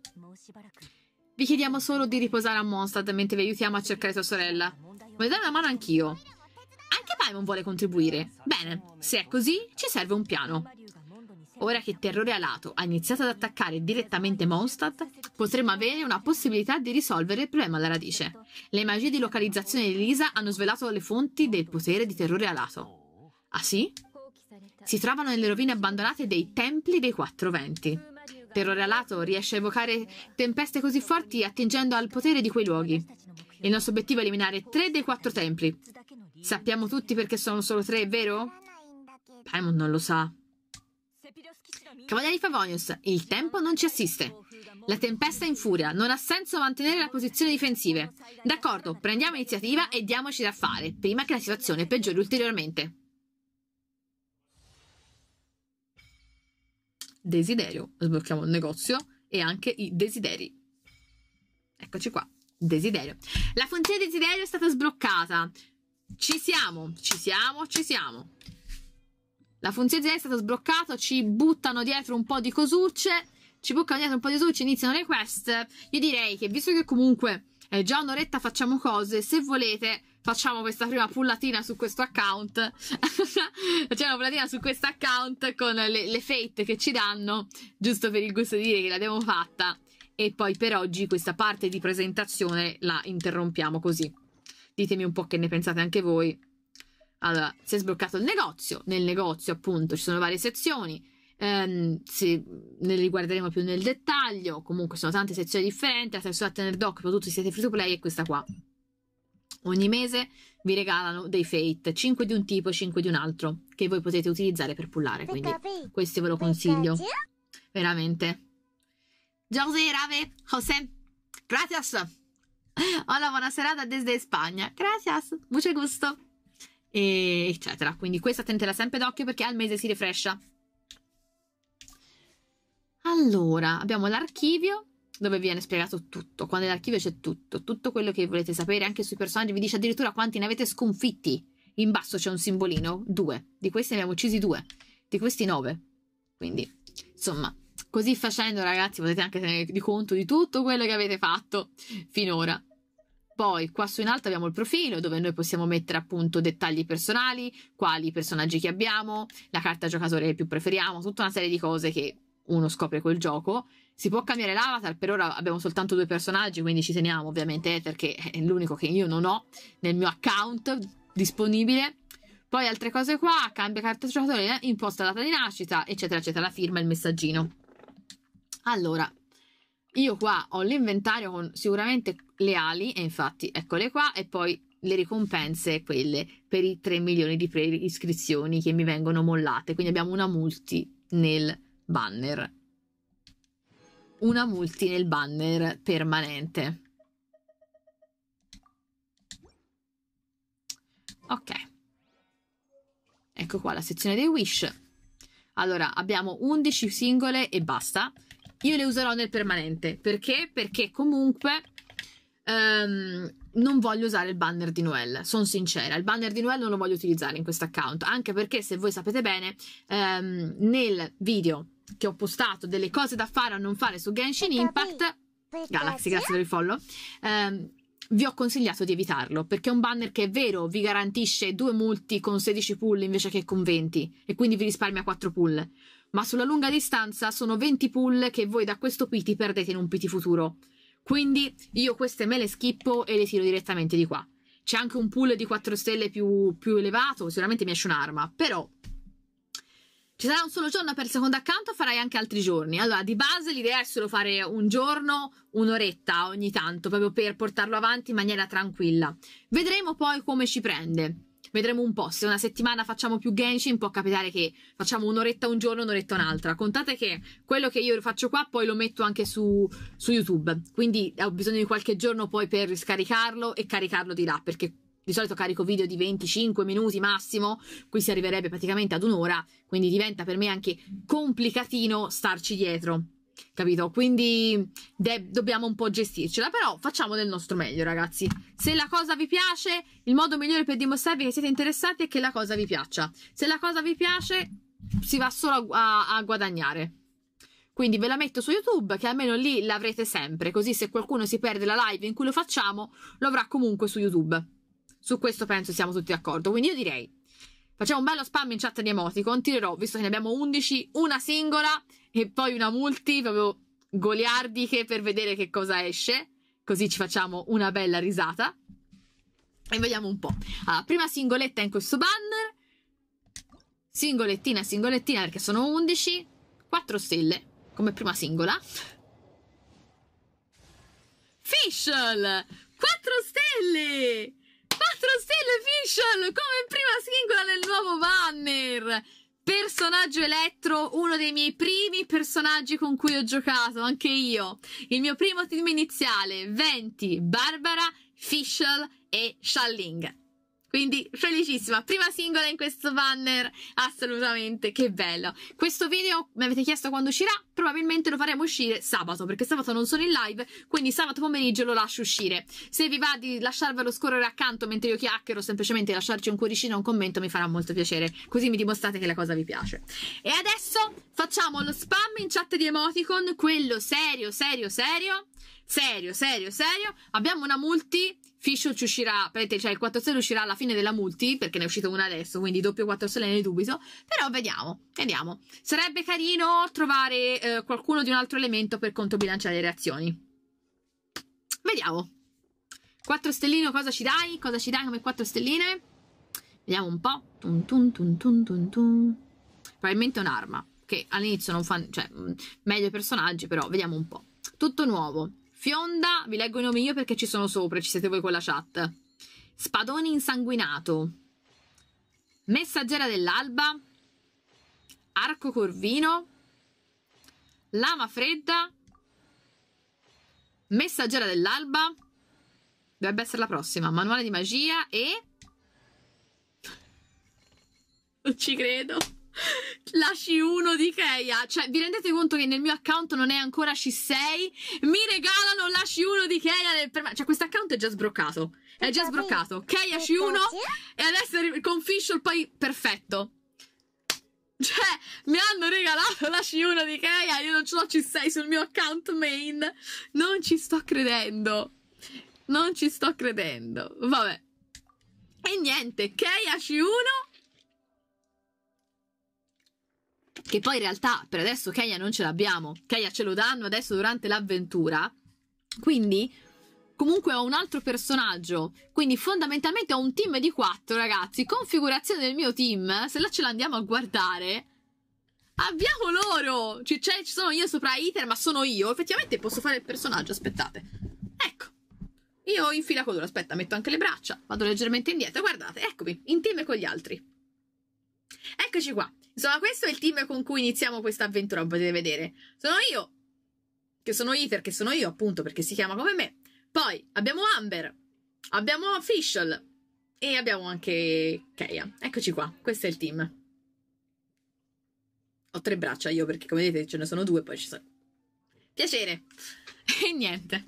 Vi chiediamo solo di riposare a Mondstadt mentre vi aiutiamo a cercare sua sorella. Voglio dare una mano anch'io. Anche Paimon vuole contribuire. Bene, se è così, ci serve un piano. Ora che Terrore Alato ha iniziato ad attaccare direttamente Mondstadt, potremmo avere una possibilità di risolvere il problema alla radice. Le magie di localizzazione di Lisa hanno svelato le fonti del potere di Terrore Alato. Ah sì? Si trovano nelle rovine abbandonate dei Templi dei Quattro Venti. Terrore Alato riesce a evocare tempeste così forti attingendo al potere di quei luoghi. Il nostro obiettivo è eliminare tre dei quattro templi. Sappiamo tutti perché sono solo tre, vero? Paimon non lo sa. Cavalieri Favonius, il tempo non ci assiste. La tempesta in furia, non ha senso mantenere la posizione difensive. D'accordo, prendiamo iniziativa e diamoci da fare, prima che la situazione peggiori ulteriormente. Desiderio. Sblocchiamo il negozio e anche i desideri. Eccoci qua, desiderio. La funzione desiderio è stata sbloccata. Ci siamo, ci siamo, ci siamo. La funzione di lei è stata sbloccata, ci buttano dietro un po' di cosucce, ci buttano dietro un po' di cosucce, iniziano le quest. Io direi che visto che comunque è già un'oretta facciamo cose, se volete facciamo questa prima pullatina su questo account. *laughs* facciamo una pullatina su questo account con le, le fate che ci danno, giusto per il gusto di dire che l'abbiamo fatta. E poi per oggi questa parte di presentazione la interrompiamo così. Ditemi un po' che ne pensate anche voi. Allora, si è sbloccato il negozio, nel negozio appunto ci sono varie sezioni, ehm, sì, ne riguarderemo più nel dettaglio, comunque sono tante sezioni differenti, la a da Tener Doc, soprattutto se siete free to play è questa qua. Ogni mese vi regalano dei fate, 5 di un tipo e 5 di un altro, che voi potete utilizzare per pullare, quindi questi ve lo consiglio. Veramente. José Rave, José, gracias. Hola, buona serata desde Spagna. Gracias, mucho gusto e eccetera. Quindi questa tenetela sempre d'occhio perché al mese si refrescia. Allora, abbiamo l'archivio dove viene spiegato tutto. Quando nell'archivio c'è tutto, tutto quello che volete sapere anche sui personaggi, vi dice addirittura quanti ne avete sconfitti. In basso c'è un simbolino, due. Di questi ne abbiamo uccisi due, di questi nove. Quindi, insomma, così facendo, ragazzi, potete anche tenere di conto di tutto quello che avete fatto finora. Poi qua su in alto abbiamo il profilo dove noi possiamo mettere appunto dettagli personali, quali personaggi che abbiamo, la carta giocatore che più preferiamo, tutta una serie di cose che uno scopre col gioco. Si può cambiare l'avatar, per ora abbiamo soltanto due personaggi, quindi ci teniamo ovviamente Ether che è l'unico che io non ho nel mio account disponibile. Poi altre cose qua, cambia carta giocatore, imposta data di nascita, eccetera, eccetera, la firma, e il messaggino. Allora, io qua ho l'inventario con sicuramente le ali, e infatti eccole qua, e poi le ricompense, quelle per i 3 milioni di iscrizioni che mi vengono mollate. Quindi abbiamo una multi nel banner. Una multi nel banner permanente. Ok. Ecco qua la sezione dei wish. Allora, abbiamo 11 singole e basta io le userò nel permanente. Perché? Perché comunque um, non voglio usare il banner di Noel, sono sincera, il banner di Noel non lo voglio utilizzare in questo account, anche perché se voi sapete bene, um, nel video che ho postato delle cose da fare o non fare su Genshin Impact, Galaxy, grazie per il follow, um, vi ho consigliato di evitarlo perché è un banner che è vero vi garantisce due multi con 16 pull invece che con 20 e quindi vi risparmia 4 pull ma sulla lunga distanza sono 20 pull che voi da questo PT perdete in un PT futuro. Quindi io queste me le schippo e le tiro direttamente di qua. C'è anche un pull di 4 stelle più, più elevato, sicuramente mi esce un'arma, però ci sarà un solo giorno per il secondo account o farai anche altri giorni? Allora, di base l'idea è solo fare un giorno, un'oretta ogni tanto, proprio per portarlo avanti in maniera tranquilla. Vedremo poi come ci prende. Vedremo un po'. Se una settimana facciamo più Genshin, può capitare che facciamo un'oretta un giorno, un'oretta un'altra. Contate che quello che io faccio qua poi lo metto anche su, su YouTube. Quindi eh, ho bisogno di qualche giorno poi per scaricarlo e caricarlo di là, perché di solito carico video di 25 minuti massimo, qui si arriverebbe praticamente ad un'ora, quindi diventa per me anche complicatino starci dietro capito? Quindi de- dobbiamo un po' gestircela, però facciamo del nostro meglio, ragazzi. Se la cosa vi piace, il modo migliore per dimostrarvi che siete interessati è che la cosa vi piaccia. Se la cosa vi piace, si va solo a, a, a guadagnare. Quindi ve la metto su YouTube, che almeno lì l'avrete sempre, così se qualcuno si perde la live in cui lo facciamo, lo avrà comunque su YouTube. Su questo penso siamo tutti d'accordo. Quindi io direi Facciamo un bello spam in chat di emoticon. Tirerò, visto che ne abbiamo 11, una singola e poi una multi proprio goliardiche per vedere che cosa esce, così ci facciamo una bella risata. E vediamo un po'. Allora, prima singoletta in questo banner. Singolettina, singolettina, perché sono 11. 4 stelle come prima singola. Fischl! 4 stelle! 4 stelle Fischl come prima singola nel nuovo banner! Personaggio elettro, uno dei miei primi personaggi con cui ho giocato, anche io. Il mio primo team iniziale, Venti, Barbara, Fischl e Shalling. Quindi felicissima, prima singola in questo banner, assolutamente, che bello. Questo video mi avete chiesto quando uscirà, probabilmente lo faremo uscire sabato, perché sabato non sono in live, quindi sabato pomeriggio lo lascio uscire. Se vi va di lasciarvelo scorrere accanto mentre io chiacchiero, semplicemente lasciarci un cuoricino, un commento, mi farà molto piacere, così mi dimostrate che la cosa vi piace. E adesso facciamo lo spam in chat di emoticon, quello serio, serio, serio, serio, serio, serio. Abbiamo una multi Fisher ci uscirà, cioè il 4 stelle uscirà alla fine della multi, perché ne è uscito una adesso, quindi doppio 4 stelle ne dubito, però vediamo, vediamo. Sarebbe carino trovare eh, qualcuno di un altro elemento per controbilanciare le reazioni. Vediamo. 4 stelline, cosa ci dai? Cosa ci dai come 4 stelline? Vediamo un po'. Tun tun tun Probabilmente un'arma, che all'inizio non fa... cioè, mm, meglio i personaggi, però vediamo un po'. Tutto nuovo. Fionda, vi leggo i nomi io perché ci sono sopra, ci siete voi con la chat. Spadone insanguinato. Messaggera dell'alba. Arco Corvino. Lama fredda. Messaggera dell'alba. Dovrebbe essere la prossima. Manuale di magia e... Non ci credo. Lasci uno di Ikea. Cioè, vi rendete conto che nel mio account non è ancora C6? Mi regalano lasci uno di Ikea nel Cioè, questo account è già sbroccato. È già sbroccato. Ikea C1 e adesso con Fischl poi perfetto. Cioè, mi hanno regalato la *laughs* C1 di Ikea. Io non ce l'ho C6 sul mio account main. Non ci sto credendo. Non ci sto credendo. Vabbè. E niente, Ikea C1 che poi in realtà per adesso Kenya non ce l'abbiamo, Kenya ce lo danno adesso durante l'avventura, quindi comunque ho un altro personaggio, quindi fondamentalmente ho un team di quattro ragazzi, configurazione del mio team, se là ce l'andiamo a guardare... Abbiamo loro! Cioè, cioè, ci sono io sopra Iter, ma sono io. Effettivamente posso fare il personaggio, aspettate. Ecco. Io in fila con loro, aspetta, metto anche le braccia, vado leggermente indietro, guardate, eccomi, in team con gli altri. Eccoci qua. Insomma, questo è il team con cui iniziamo questa avventura, potete vedere. Sono io, che sono Ether, che sono io appunto, perché si chiama come me. Poi abbiamo Amber, abbiamo Official e abbiamo anche Keia. Eccoci qua, questo è il team. Ho tre braccia io, perché come vedete ce ne sono due, poi ci sono... Piacere! *laughs* e niente.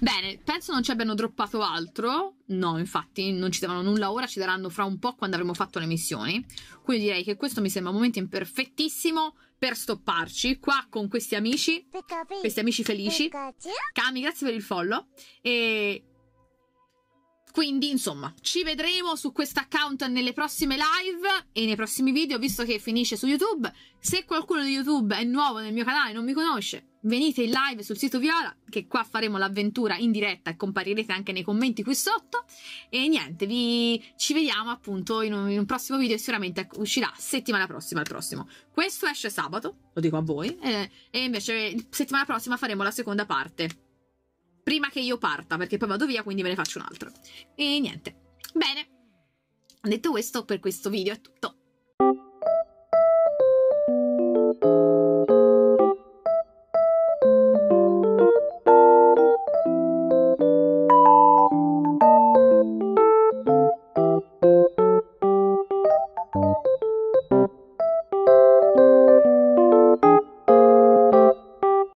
Bene, penso non ci abbiano droppato altro. No, infatti, non ci davano nulla ora, ci daranno fra un po' quando avremo fatto le missioni. Quindi direi che questo mi sembra un momento imperfettissimo per stopparci qua con questi amici, questi amici felici. Cami, grazie per il follow. E quindi, insomma, ci vedremo su questo account nelle prossime live e nei prossimi video, visto che finisce su YouTube. Se qualcuno di YouTube è nuovo nel mio canale e non mi conosce, venite in live sul sito Viola, che qua faremo l'avventura in diretta e comparirete anche nei commenti qui sotto. E niente, vi... ci vediamo appunto in un, in un prossimo video sicuramente uscirà settimana prossima al prossimo. Questo esce sabato, lo dico a voi, eh, e invece settimana prossima faremo la seconda parte prima che io parta, perché poi vado via, quindi me ne faccio un altro. E niente. Bene. Detto questo, per questo video è tutto.